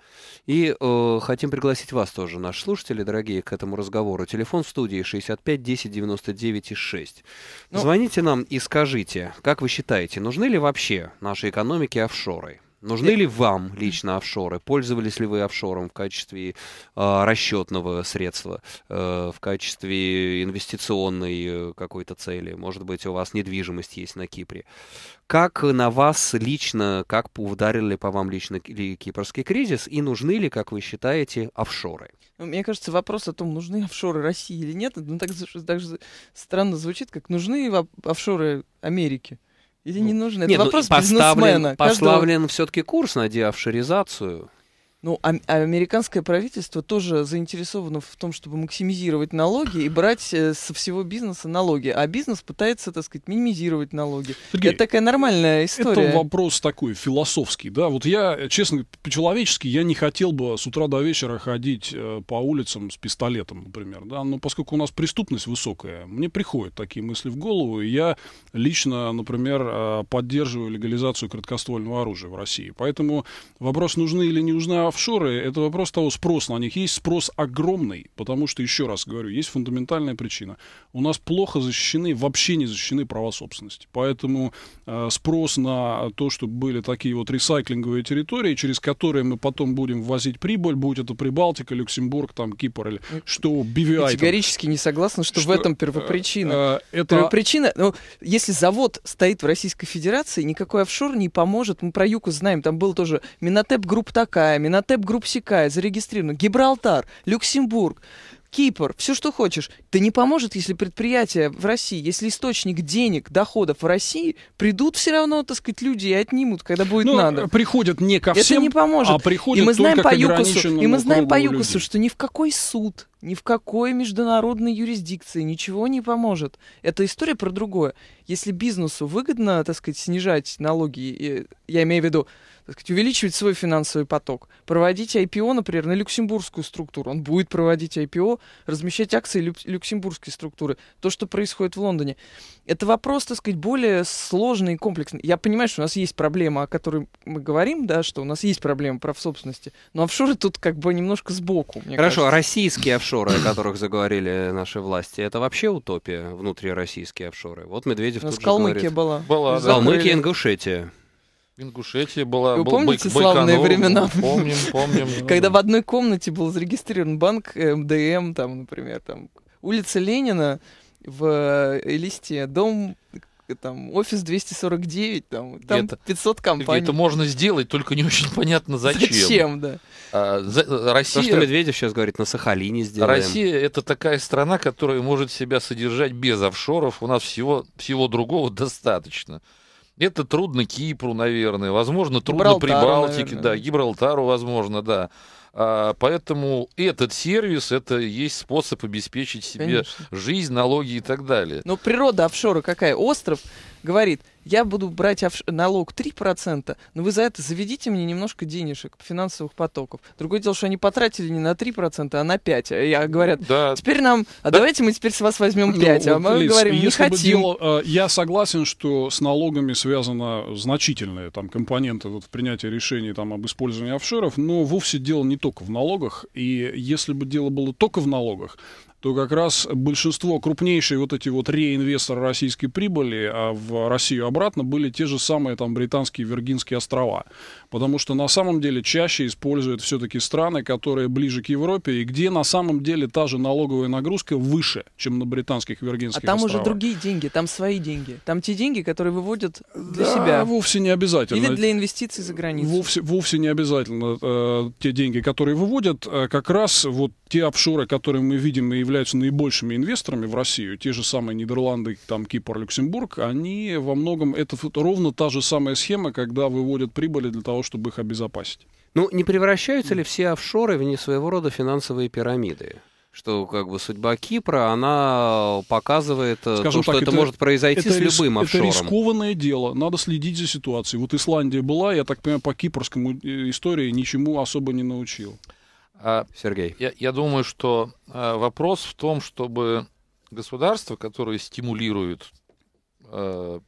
И э, хотим пригласить вас тоже, наши слушатели, дорогие, к этому разговору. Телефон в студии 65 10 99 6. Ну... Звоните нам и скажите, как вы считаете, нужны ли вообще нашей экономике офшоры? Нужны ли вам лично офшоры? Пользовались ли вы офшором в качестве э, расчетного средства, э, в качестве инвестиционной э, какой-то цели? Может быть, у вас недвижимость есть на Кипре? Как на вас лично, как ударили по вам лично кипрский кризис? И нужны ли, как вы считаете, офшоры? Ну, мне кажется, вопрос о том, нужны офшоры России или нет, ну, так, так странно звучит, как нужны офшоры Америки. Или не ну, нужны? Это Нет, ну, вопрос поставлен, бизнесмена. Поставлен Каждого... все-таки курс на деофшеризацию. Ну, а, а, американское правительство тоже заинтересовано в том, чтобы максимизировать налоги и брать э, со всего бизнеса налоги. А бизнес пытается, так сказать, минимизировать налоги. Сергей, это такая нормальная э, история. Это вопрос такой философский, да. Вот я, честно, по-человечески, я не хотел бы с утра до вечера ходить э, по улицам с пистолетом, например, да. Но поскольку у нас преступность высокая, мне приходят такие мысли в голову. И я лично, например, поддерживаю легализацию краткоствольного оружия в России. Поэтому вопрос, нужны или не нужны офшоры – это вопрос того спроса. На них есть спрос огромный, потому что, еще раз говорю, есть фундаментальная причина. У нас плохо защищены, вообще не защищены права собственности. Поэтому э, спрос на то, чтобы были такие вот ресайклинговые территории, через которые мы потом будем ввозить прибыль, будь это Прибалтика, Люксембург, там, Кипр или что, BVI. Категорически там. не согласна, что, что в этом э, первопричина. Э, э, это... Первопричина, ну, если завод стоит в Российской Федерации, никакой офшор не поможет. Мы про Юку знаем, там был тоже Минотеп групп такая, Минотеп на ТЭП Групп Сикая зарегистрировано, Гибралтар, Люксембург, Кипр, все, что хочешь. Да не поможет, если предприятие в России, если источник денег, доходов в России, придут все равно, так сказать, люди и отнимут, когда будет ну, надо. Приходят не ко всем, Это не поможет. а приходят и мы знаем по ЮКОСу, И мы знаем по ЮКОСу, людей. что ни в какой суд, ни в какой международной юрисдикции ничего не поможет. Это история про другое. Если бизнесу выгодно, так сказать, снижать налоги, я имею в виду так сказать, увеличивать свой финансовый поток, проводить IPO, например, на люксембургскую структуру. Он будет проводить IPO, размещать акции люк- люксембургской структуры. То, что происходит в Лондоне. Это вопрос, так сказать, более сложный и комплексный. Я понимаю, что у нас есть проблема, о которой мы говорим, да, что у нас есть проблема прав собственности, но офшоры тут как бы немножко сбоку. Хорошо, кажется. российские офшоры, о которых заговорили наши власти, это вообще утопия, внутри российские офшоры. Вот Медведев у нас Калмыкия была. Была, да. Калмыкия, Ингушетия. Ингушетия была. Вы был помните Байк, славные времена? Помним, помним. Когда в одной комнате был зарегистрирован банк МДМ, э, там, например, там улица Ленина в Элисте, дом э, там офис 249, там, там это, 500 компаний. Это можно сделать, только не очень понятно зачем. Зачем, да. А, за, э, Россия... То, что Медведев сейчас говорит, на Сахалине сделаем. Россия — это такая страна, которая может себя содержать без офшоров. У нас всего, всего другого достаточно. Это трудно Кипру, наверное, возможно, трудно Гибралтару, Прибалтике, наверное. да, Гибралтару, возможно, да. А, поэтому этот сервис это есть способ обеспечить себе Конечно. жизнь, налоги и так далее. Но ну, природа офшора какая? Остров говорит, я буду брать налог 3%, но вы за это заведите мне немножко денежек, финансовых потоков. Другое дело, что они потратили не на 3%, а на 5%. Я а, а, говорят, да. теперь нам, а да. давайте мы теперь с вас возьмем 5%, ну, а мы Лиз, говорим, не хотим. Дело, а, я согласен, что с налогами связано значительные там компоненты вот, в принятии решений там, об использовании офшоров, но вовсе дело не только в налогах. И если бы дело было только в налогах, то как раз большинство крупнейшие вот эти вот реинвесторы российской прибыли а в Россию обратно были те же самые там британские Виргинские острова. Потому что на самом деле чаще используют все-таки страны, которые ближе к Европе, и где на самом деле та же налоговая нагрузка выше, чем на британских Виргинских островах. А там островах. уже другие деньги, там свои деньги. Там те деньги, которые выводят для да, себя. вовсе не обязательно. Или для инвестиций за границу. Вовсе, вовсе не обязательно э, те деньги, которые выводят, э, как раз вот те офшоры, которые мы видим и являются наибольшими инвесторами в Россию, те же самые Нидерланды, там Кипр, Люксембург, они во многом, это ровно та же самая схема, когда выводят прибыли для того, того, чтобы их обезопасить. Ну, не превращаются ли все офшоры в не своего рода финансовые пирамиды? что как бы судьба Кипра, она показывает э, Скажем то, так, что это, это может произойти это с любым офшором. Это рискованное дело, надо следить за ситуацией. Вот Исландия была, я так понимаю, по кипрскому э, истории ничему особо не научил. А, Сергей. Я, я думаю, что э, вопрос в том, чтобы государства, которые стимулируют а,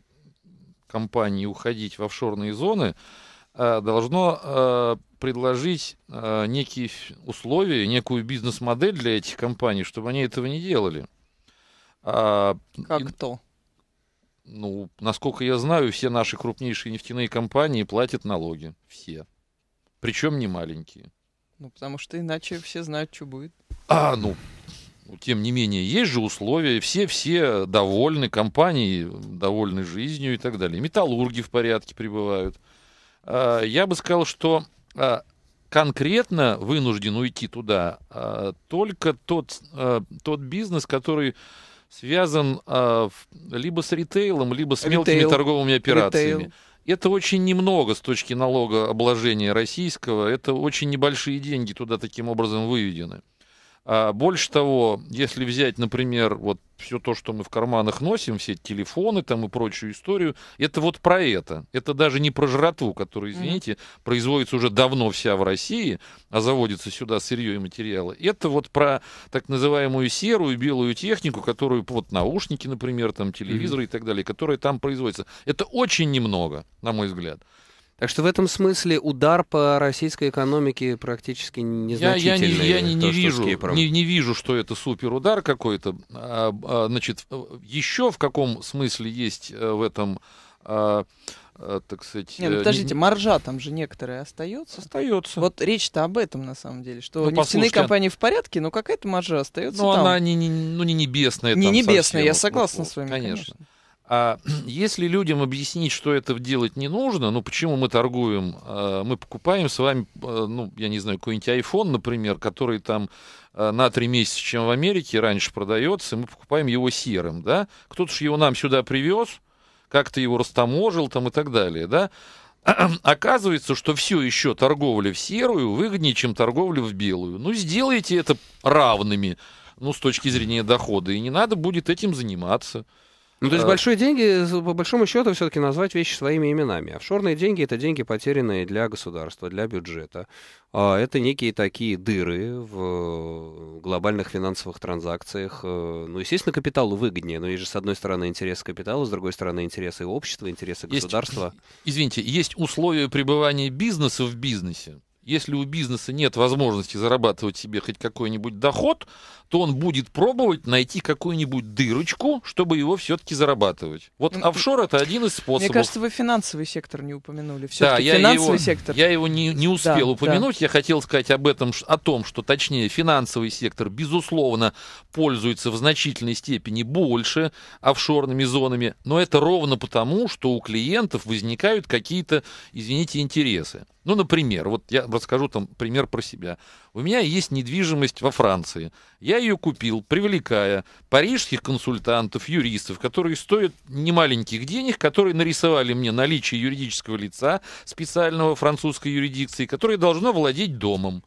компании уходить в офшорные зоны, Э, должно э, предложить э, некие условия, некую бизнес-модель для этих компаний, чтобы они этого не делали. А, как то? Ну, насколько я знаю, все наши крупнейшие нефтяные компании платят налоги. Все. Причем не маленькие. Ну, потому что иначе все знают, что будет. А, ну, тем не менее, есть же условия, все, все довольны, компании довольны жизнью и так далее. Металлурги в порядке прибывают. Э, я бы сказал, что э, конкретно вынужден уйти туда э, только тот, тот бизнес, который связан либо с ритейлом, либо с мелкими Ритейл. торговыми операциями. Ритейл. Это очень немного с точки налогообложения российского. Это очень небольшие деньги туда таким образом выведены. А больше того, если взять, например, вот все то, что мы в карманах носим, все телефоны там и прочую историю, это вот про это. Это даже не про жратву, которая, извините, mm-hmm. производится уже давно вся в России, а заводится сюда сырье и материалы. Это вот про так называемую серую белую технику, которую вот наушники, например, там телевизоры mm-hmm. и так далее, которая там производится. Это очень немного, на мой взгляд. Так что в этом смысле удар по российской экономике практически незначительный. Я, я, не, я э, не, то, не, вижу, не, не вижу, что это суперудар какой-то. А, а, значит, еще в каком смысле есть э, в этом... А, так сказать... Не, ну э, подождите, не... маржа там же некоторая остается. Остается. Вот речь-то об этом на самом деле, что ну, нефтяные компании в порядке, но какая-то маржа остается Ну, она не, не, ну, не небесная. Не небесная, совсем. я согласна ну, с вами. Конечно. конечно. А если людям объяснить, что этого делать не нужно, ну почему мы торгуем, а, мы покупаем с вами, а, ну я не знаю, какой-нибудь iPhone, например, который там а, на три месяца, чем в Америке, раньше продается, мы покупаем его серым, да? Кто-то же его нам сюда привез, как-то его растаможил там и так далее, да? Оказывается, что все еще торговля в серую выгоднее, чем торговля в белую. Ну, сделайте это равными, ну, с точки зрения дохода, и не надо будет этим заниматься. Ну, то есть э, большие деньги, по большому счету, все-таки назвать вещи своими именами. Офшорные деньги – это деньги, потерянные для государства, для бюджета. А, это некие такие дыры в э, глобальных финансовых транзакциях. Э, ну, естественно, капиталу выгоднее, но есть же, с одной стороны, интересы капитала, с другой стороны, интересы общества, интересы есть, государства. Извините, есть условия пребывания бизнеса в бизнесе. Если у бизнеса нет возможности зарабатывать себе хоть какой-нибудь доход, то он будет пробовать найти какую-нибудь дырочку, чтобы его все-таки зарабатывать. Вот офшор это один из способов. Мне кажется, вы финансовый сектор не упомянули. Да, я финансовый его, сектор. Я его не, не успел да, упомянуть. Да. Я хотел сказать об этом, о том, что точнее финансовый сектор, безусловно, пользуется в значительной степени больше офшорными зонами, но это ровно потому, что у клиентов возникают какие-то, извините, интересы. Ну, например, вот я расскажу там пример про себя. У меня есть недвижимость во Франции. Я ее купил, привлекая парижских консультантов, юристов, которые стоят немаленьких денег, которые нарисовали мне наличие юридического лица специального французской юрисдикции, которое должно владеть домом.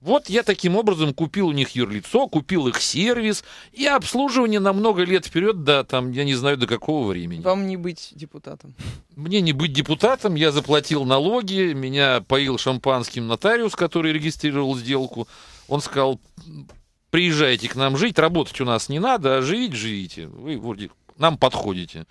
Вот я таким образом купил у них юрлицо, купил их сервис и обслуживание на много лет вперед, да, там, я не знаю, до какого времени. Вам не быть депутатом. Мне не быть депутатом, я заплатил налоги, меня поил шампанским нотариус, который регистрировал сделку. Он сказал, приезжайте к нам жить, работать у нас не надо, а жить живите. Вы вроде нам подходите.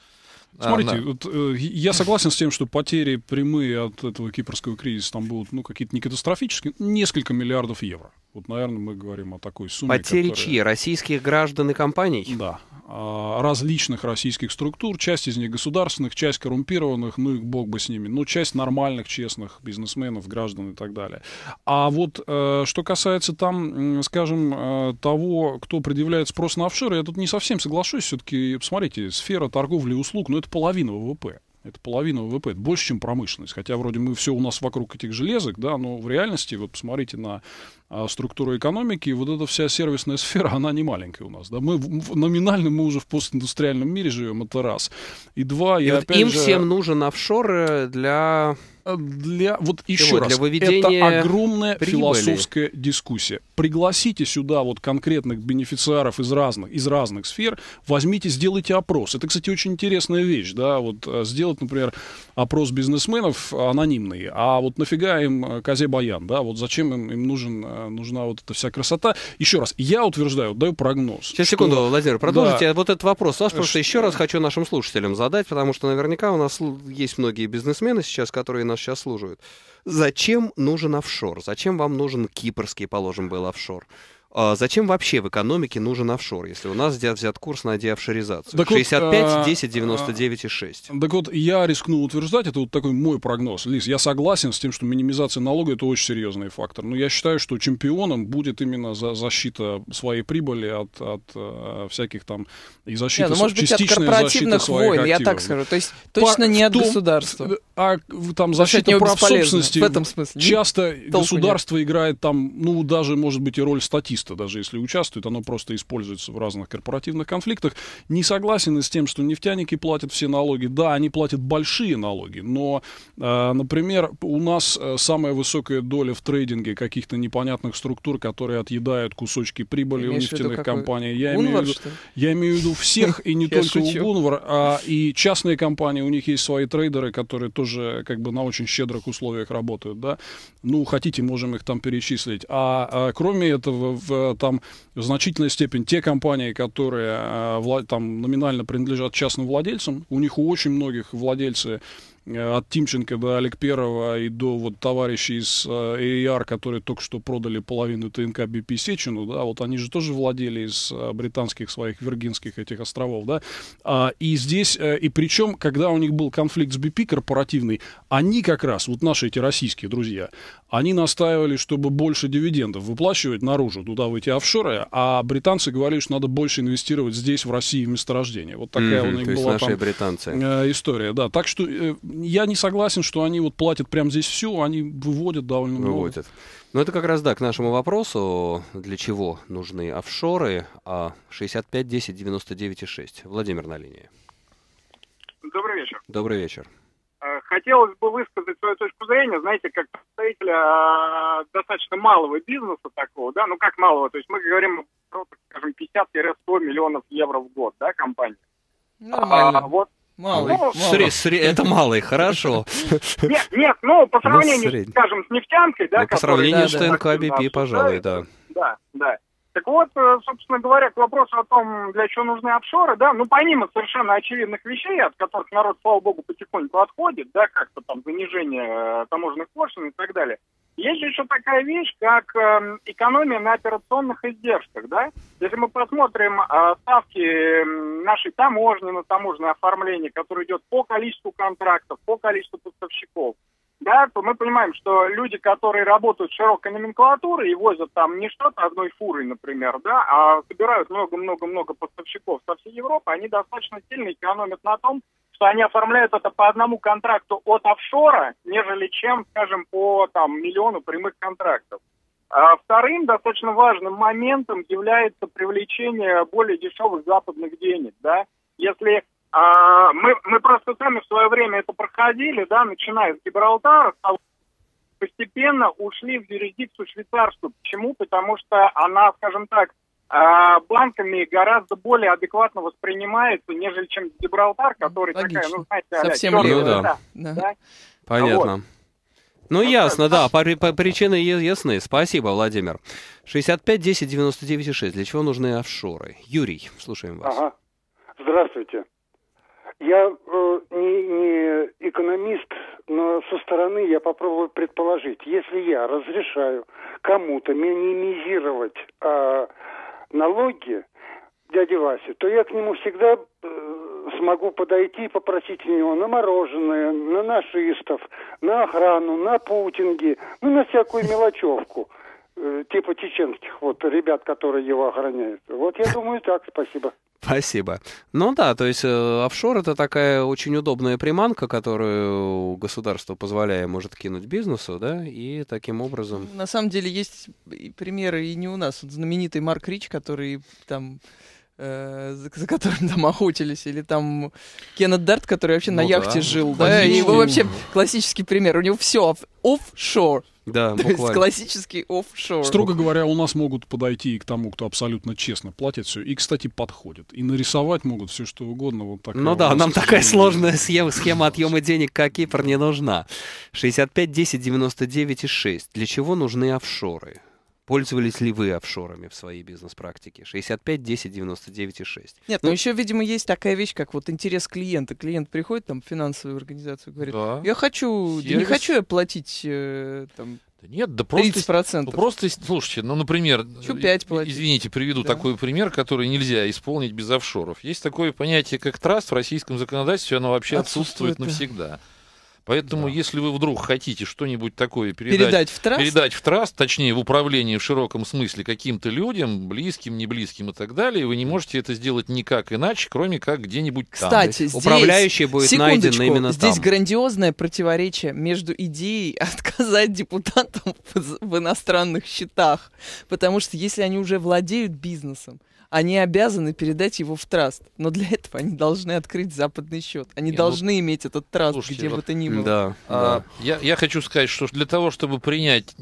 А, Смотрите, вот, э, я согласен с тем, что потери прямые от этого кипрского кризиса там будут ну, какие-то не катастрофические, ну, несколько миллиардов евро. Вот, наверное, мы говорим о такой сумме. Потери которая... чьи? Российских граждан и компаний? Да. А, различных российских структур, часть из них государственных, часть коррумпированных, ну и бог бы с ними, ну часть нормальных, честных бизнесменов, граждан и так далее. А вот э, что касается там, скажем, э, того, кто предъявляет спрос на офшоры, я тут не совсем соглашусь. Все-таки, посмотрите, сфера торговли и услуг, ну это это половина ВВП. Это половина ВВП, это больше, чем промышленность. Хотя вроде мы все у нас вокруг этих железок, да, но в реальности, вот посмотрите на а, структуру экономики, и вот эта вся сервисная сфера, она не маленькая у нас. Да? Мы номинально мы уже в постиндустриальном мире живем, это раз. И два, и я вот опять им же... всем нужен офшор э, для а, для вот еще раз для выведения это огромная прибыли. философская дискуссия. Пригласите сюда вот конкретных бенефициаров из разных из разных сфер, возьмите, сделайте опрос. Это, кстати, очень интересная вещь, да, вот э, сделать, например, опрос бизнесменов анонимный, а вот нафига им э, Казе Баян, да, вот зачем им, им нужен Э, нужна вот эта вся красота. Еще раз, я утверждаю, даю прогноз. Сейчас, что... секунду, Владимир, продолжите да. вот этот вопрос. вас э, просто что... еще раз хочу нашим слушателям задать, потому что наверняка у нас есть многие бизнесмены сейчас, которые нас сейчас служат. Зачем нужен офшор? Зачем вам нужен кипрский, положим, был офшор? А зачем вообще в экономике нужен офшор, если у нас взят курс на деофшоризацию? Так 65, 10, 99 и 6. Э, так вот, я рискнул утверждать, это вот такой мой прогноз. Лиз, я согласен с тем, что минимизация налога – это очень серьезный фактор. Но я считаю, что чемпионом будет именно за защита своей прибыли от, от э, всяких там и защиты, Нет, ну, может быть, от корпоративных войн, активов. я так скажу. То есть точно По, не от том, государства. Э, а там защита прав собственности. В этом смысле. Часто государство нет. играет там, ну, даже, может быть, и роль статиста активиста, даже если участвует, оно просто используется в разных корпоративных конфликтах. Не согласен с тем, что нефтяники платят все налоги. Да, они платят большие налоги, но, э, например, у нас э, самая высокая доля в трейдинге каких-то непонятных структур, которые отъедают кусочки прибыли у нефтяных компаний. Я, Бунвар, имею я имею в виду всех, и не только у Бунвар, а и частные компании, у них есть свои трейдеры, которые тоже как бы на очень щедрых условиях работают, да. Ну, хотите, можем их там перечислить. А, а кроме этого, в Э, там в значительной степени те компании, которые э, там номинально принадлежат частным владельцам, у них у очень многих владельцы э, от Тимченко до Олег Первого и до вот товарищей из AR, e которые только что продали половину ТНК BP Сечину, да, вот они же тоже владели из британских своих виргинских этих островов, да, а, и здесь, и причем, когда у них был конфликт с BP корпоративный, они как раз, вот наши эти российские друзья, они настаивали, чтобы больше дивидендов выплачивать наружу, туда эти офшоры, а британцы говорили, что надо больше инвестировать здесь, в России, в месторождение. Вот такая mm-hmm, у них была там британцы. Э, история. Да, так что э, я не согласен, что они вот платят прямо здесь все, они выводят довольно выводят. много. Выводят. Но ну, это как раз, да, к нашему вопросу, для чего нужны офшоры А 65 10 99 6. Владимир на линии. Добрый вечер. Добрый вечер хотелось бы высказать свою точку зрения, знаете, как представителя а, достаточно малого бизнеса такого, да, ну как малого, то есть мы говорим, скажем, 50-100 миллионов евро в год, да, компания. Нормально. А, вот, Малый, ну, малый. Сре- сре- это малый, хорошо. Нет, нет, ну, по ну, сравнению, скажем, с нефтянкой, да, ну, по сравнению с ТНК БП, пожалуй, да. Да, да. Так вот, э, собственно говоря, к вопросу о том, для чего нужны офшоры, да, ну, помимо совершенно очевидных вещей, от которых народ, слава богу, потихоньку отходит, да, как-то там занижение э, таможенных пошлин и так далее, есть же еще такая вещь, как эм, экономия на операционных издержках, да? Если мы посмотрим э, ставки эм, нашей таможни на таможенное оформление, которое идет по количеству контрактов, по количеству поставщиков, да, то мы понимаем, что люди, которые работают широкой номенклатурой и возят там не что-то одной фурой, например, да, а собирают много-много-много поставщиков со всей Европы, они достаточно сильно экономят на том, что они оформляют это по одному контракту от офшора, нежели чем, скажем, по там миллиону прямых контрактов. А вторым достаточно важным моментом является привлечение более дешевых западных денег, да. Если а, мы, мы просто сами в свое время это проходили, да, начиная с Гибралтара, а постепенно ушли в юрисдикцию швейцарскую. Почему? Потому что она, скажем так, а, банками гораздо более адекватно воспринимается, нежели чем Гибралтар, ну, который Логично. такая, ну, знаете, совсем левая. Да. да. да. Понятно. Вот. Ну, ну ясно, да, по, по, причины ясны. Спасибо, Владимир. 65 10 99 6. Для чего нужны офшоры? Юрий, слушаем вас. Ага. Здравствуйте. Я э, не, не экономист, но со стороны я попробую предположить, если я разрешаю кому-то минимизировать э, налоги дяди Васи, то я к нему всегда э, смогу подойти и попросить у него на мороженое, на нашистов, на охрану, на путинги, ну на всякую мелочевку э, типа чеченских вот ребят, которые его охраняют. Вот я думаю так, спасибо. Спасибо. Ну да, то есть э, офшор это такая очень удобная приманка, которую государство позволяя может кинуть бизнесу, да, и таким образом. На самом деле есть примеры и не у нас. Вот знаменитый Марк Рич, который там Э, за, за которым там охотились, или там Кеннет Дарт, который вообще ну, на яхте да. жил, да, и его вообще классический пример, у него все офшор, да, То буквально. есть классический офшор. Строго говоря, у нас могут подойти и к тому, кто абсолютно честно платит все. И, кстати, подходит. И нарисовать могут все, что угодно. Вот такая ну да, нам такая сложная схема, схема отъема денег, как Кипр, не нужна. 65, 10, 99 и 6. Для чего нужны офшоры? Пользовались ли вы офшорами в своей бизнес-практике? 65, 10, 99 и 6. Нет, ну, ну еще, видимо, есть такая вещь, как вот интерес клиента. Клиент приходит там в финансовую организацию и говорит, да. я хочу, Сервис? не хочу я платить э, там, нет, да просто... 30%. Ну, просто, слушайте, ну, например... 5 Извините, приведу да. такой пример, который нельзя исполнить без офшоров. Есть такое понятие, как траст в российском законодательстве, оно вообще отсутствует, отсутствует навсегда. Да. Поэтому, да. если вы вдруг хотите что-нибудь такое передать, передать, в траст? передать в траст, точнее, в управление в широком смысле каким-то людям, близким, не близким и так далее, вы не можете это сделать никак иначе, кроме как где-нибудь там. Кстати, здесь... Управляющий будет найден именно там. Здесь грандиозное противоречие между идеей отказать депутатам в иностранных счетах, потому что если они уже владеют бизнесом, они обязаны передать его в траст. Но для этого они должны открыть западный счет. Они не, ну, должны ну, иметь этот траст, слушайте, где вот, бы то ни было. Да, а, да. Я, я хочу сказать, что для того, чтобы принять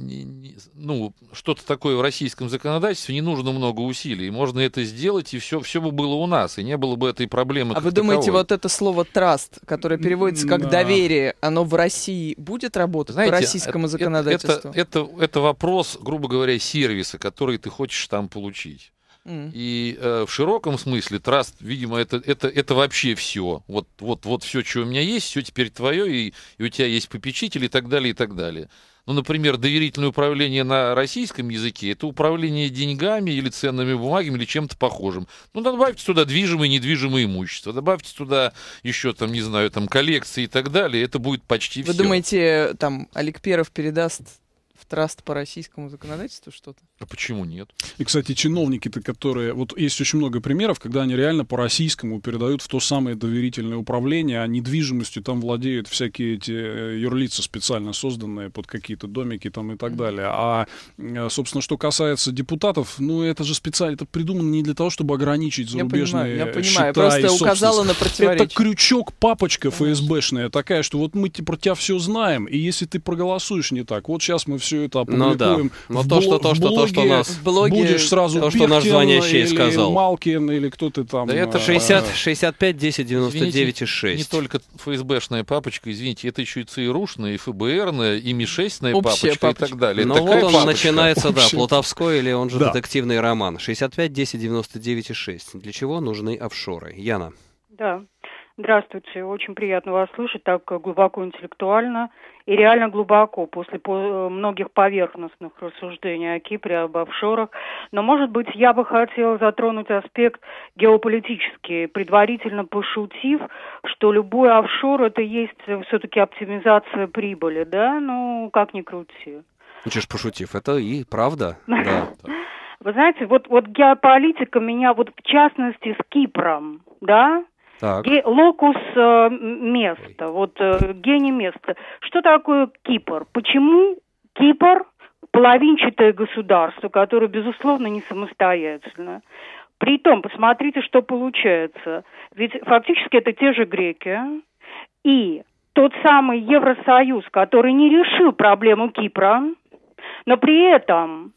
ну, что-то такое в российском законодательстве, не нужно много усилий. Можно это сделать, и все, все бы было у нас, и не было бы этой проблемы. А вы думаете, таковой. вот это слово траст, которое переводится как доверие, оно в России будет работать Знаете, по российскому э, законодательству? это, это, это вопрос, грубо говоря, сервиса, который ты хочешь там получить. Mm. И э, в широком смысле траст, видимо, это, это, это вообще все. Вот, вот, вот все, что у меня есть, все теперь твое, и, и у тебя есть попечитель и так далее, и так далее. Ну, например, доверительное управление на российском языке это управление деньгами или ценными бумагами или чем-то похожим. Ну, добавьте туда движимое и недвижимое имущество, добавьте туда еще там, не знаю, там коллекции и так далее, это будет почти Вы все. Вы думаете, там Олег Перов передаст в траст по российскому законодательству что-то? А почему нет? И, кстати, чиновники-то, которые... Вот есть очень много примеров, когда они реально по российскому передают в то самое доверительное управление, а недвижимостью там владеют всякие эти э, юрлица специально созданные под какие-то домики там и так далее. А, э, собственно, что касается депутатов, ну, это же специально... Это придумано не для того, чтобы ограничить зарубежные Я понимаю, я понимаю. просто и указала на противоречие. Это крючок, папочка ФСБшная такая, что вот мы типа про тебя все знаем, и если ты проголосуешь не так, вот сейчас мы все все это опубликуем. Ну, да. Но то, что, то, что, то, что нас... блоги, будешь сразу то, что наш звонящий сказал. Малкин или кто-то там. Да это 60, 65, 10, 99 и 6. Не только ФСБшная папочка, извините, это еще и ЦРУшная, и ФБРная, и МИ-6 папочка, папочка и так далее. Ну вот он папочка. начинается, да, плутовской или он же да. детективный роман. 65, 10, 99 и 6. Для чего нужны офшоры? Яна. Да, Здравствуйте, очень приятно вас слышать так глубоко интеллектуально и реально глубоко после многих поверхностных рассуждений о Кипре, об офшорах. Но, может быть, я бы хотела затронуть аспект геополитический, предварительно пошутив, что любой офшор – это есть все-таки оптимизация прибыли, да? Ну, как ни крути. Ну, чешь пошутив, это и правда, да. Вы знаете, вот, вот геополитика меня вот в частности с Кипром, да, так. Ге- локус э, места, вот э, гений места. Что такое Кипр? Почему Кипр половинчатое государство, которое, безусловно, не самостоятельно? Притом, посмотрите, что получается. Ведь фактически это те же греки. И тот самый Евросоюз, который не решил проблему Кипра, но при этом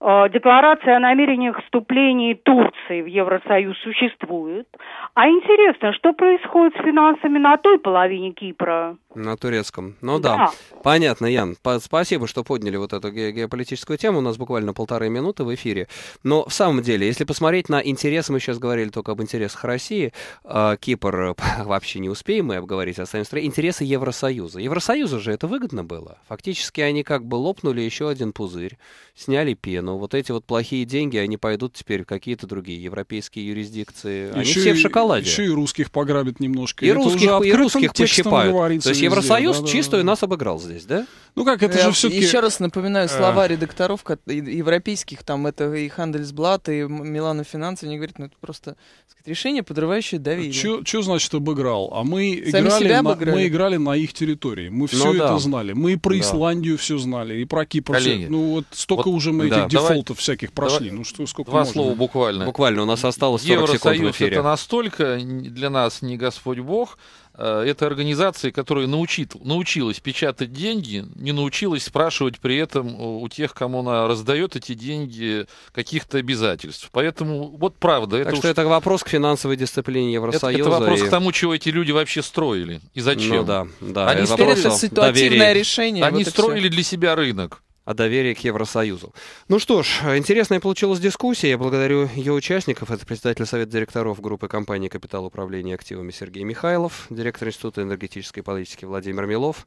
Э, декларация о намерениях вступления Турции в Евросоюз существует. А интересно, что происходит с финансами на той половине Кипра? На турецком. Ну да. да. Понятно, Ян. Спасибо, что подняли вот эту ге геополитическую тему. У нас буквально полторы минуты в эфире. Но в самом деле, если посмотреть на интересы, мы сейчас говорили только об интересах России, э, Кипр э, вообще не успеем мы обговорить, оставим стране. Интересы Евросоюза. Евросоюзу же это выгодно было. Фактически они как бы лопнули еще один пузырь, сняли пену, но вот эти вот плохие деньги, они пойдут теперь в какие-то другие европейские юрисдикции. Они все и, в шоколаде. Еще и русских пограбят немножко. И, русских, и русских пощипают. То есть везде, Евросоюз да, чистую да. нас обыграл здесь, да? Ну как, это Я же все-таки... Еще раз напоминаю а. слова а... редакторов европейских, там это и Хандельсблат, и Милана Финансы, они говорят, ну это просто сказать, решение, подрывающее доверие. Что значит обыграл? А мы Сами играли, на, обыграли. мы играли на их территории, мы все ну, это да. знали, мы и про да. Исландию все знали, и про Кипр. Коллеги, все. Ну вот столько вот, уже мы да, этих дефолтов всяких прошли. Давай, ну что, сколько Два можно? слова буквально. Буквально, у нас осталось 40 Евросоюз секунд в эфире. это настолько для нас не Господь Бог, э, это организация, которая научит, научилась печатать деньги, не научилась спрашивать при этом у тех, кому она раздает эти деньги, каких-то обязательств. Поэтому вот правда. Так это что уж... это вопрос к финансовой дисциплине Евросоюза. Это, это вопрос и... к тому, чего эти люди вообще строили и зачем. Ну, да, да, Они строили... это ситуативное доверие. решение. Они вот строили для себя рынок о доверии к Евросоюзу. Ну что ж, интересная получилась дискуссия. Я благодарю ее участников. Это председатель Совета директоров группы компании «Капитал управления активами» Сергей Михайлов, директор Института энергетической политики Владимир Милов,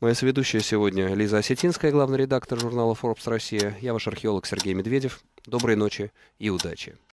Моя соведущая сегодня Лиза Осетинская, главный редактор журнала Forbes Россия. Я ваш археолог Сергей Медведев. Доброй ночи и удачи.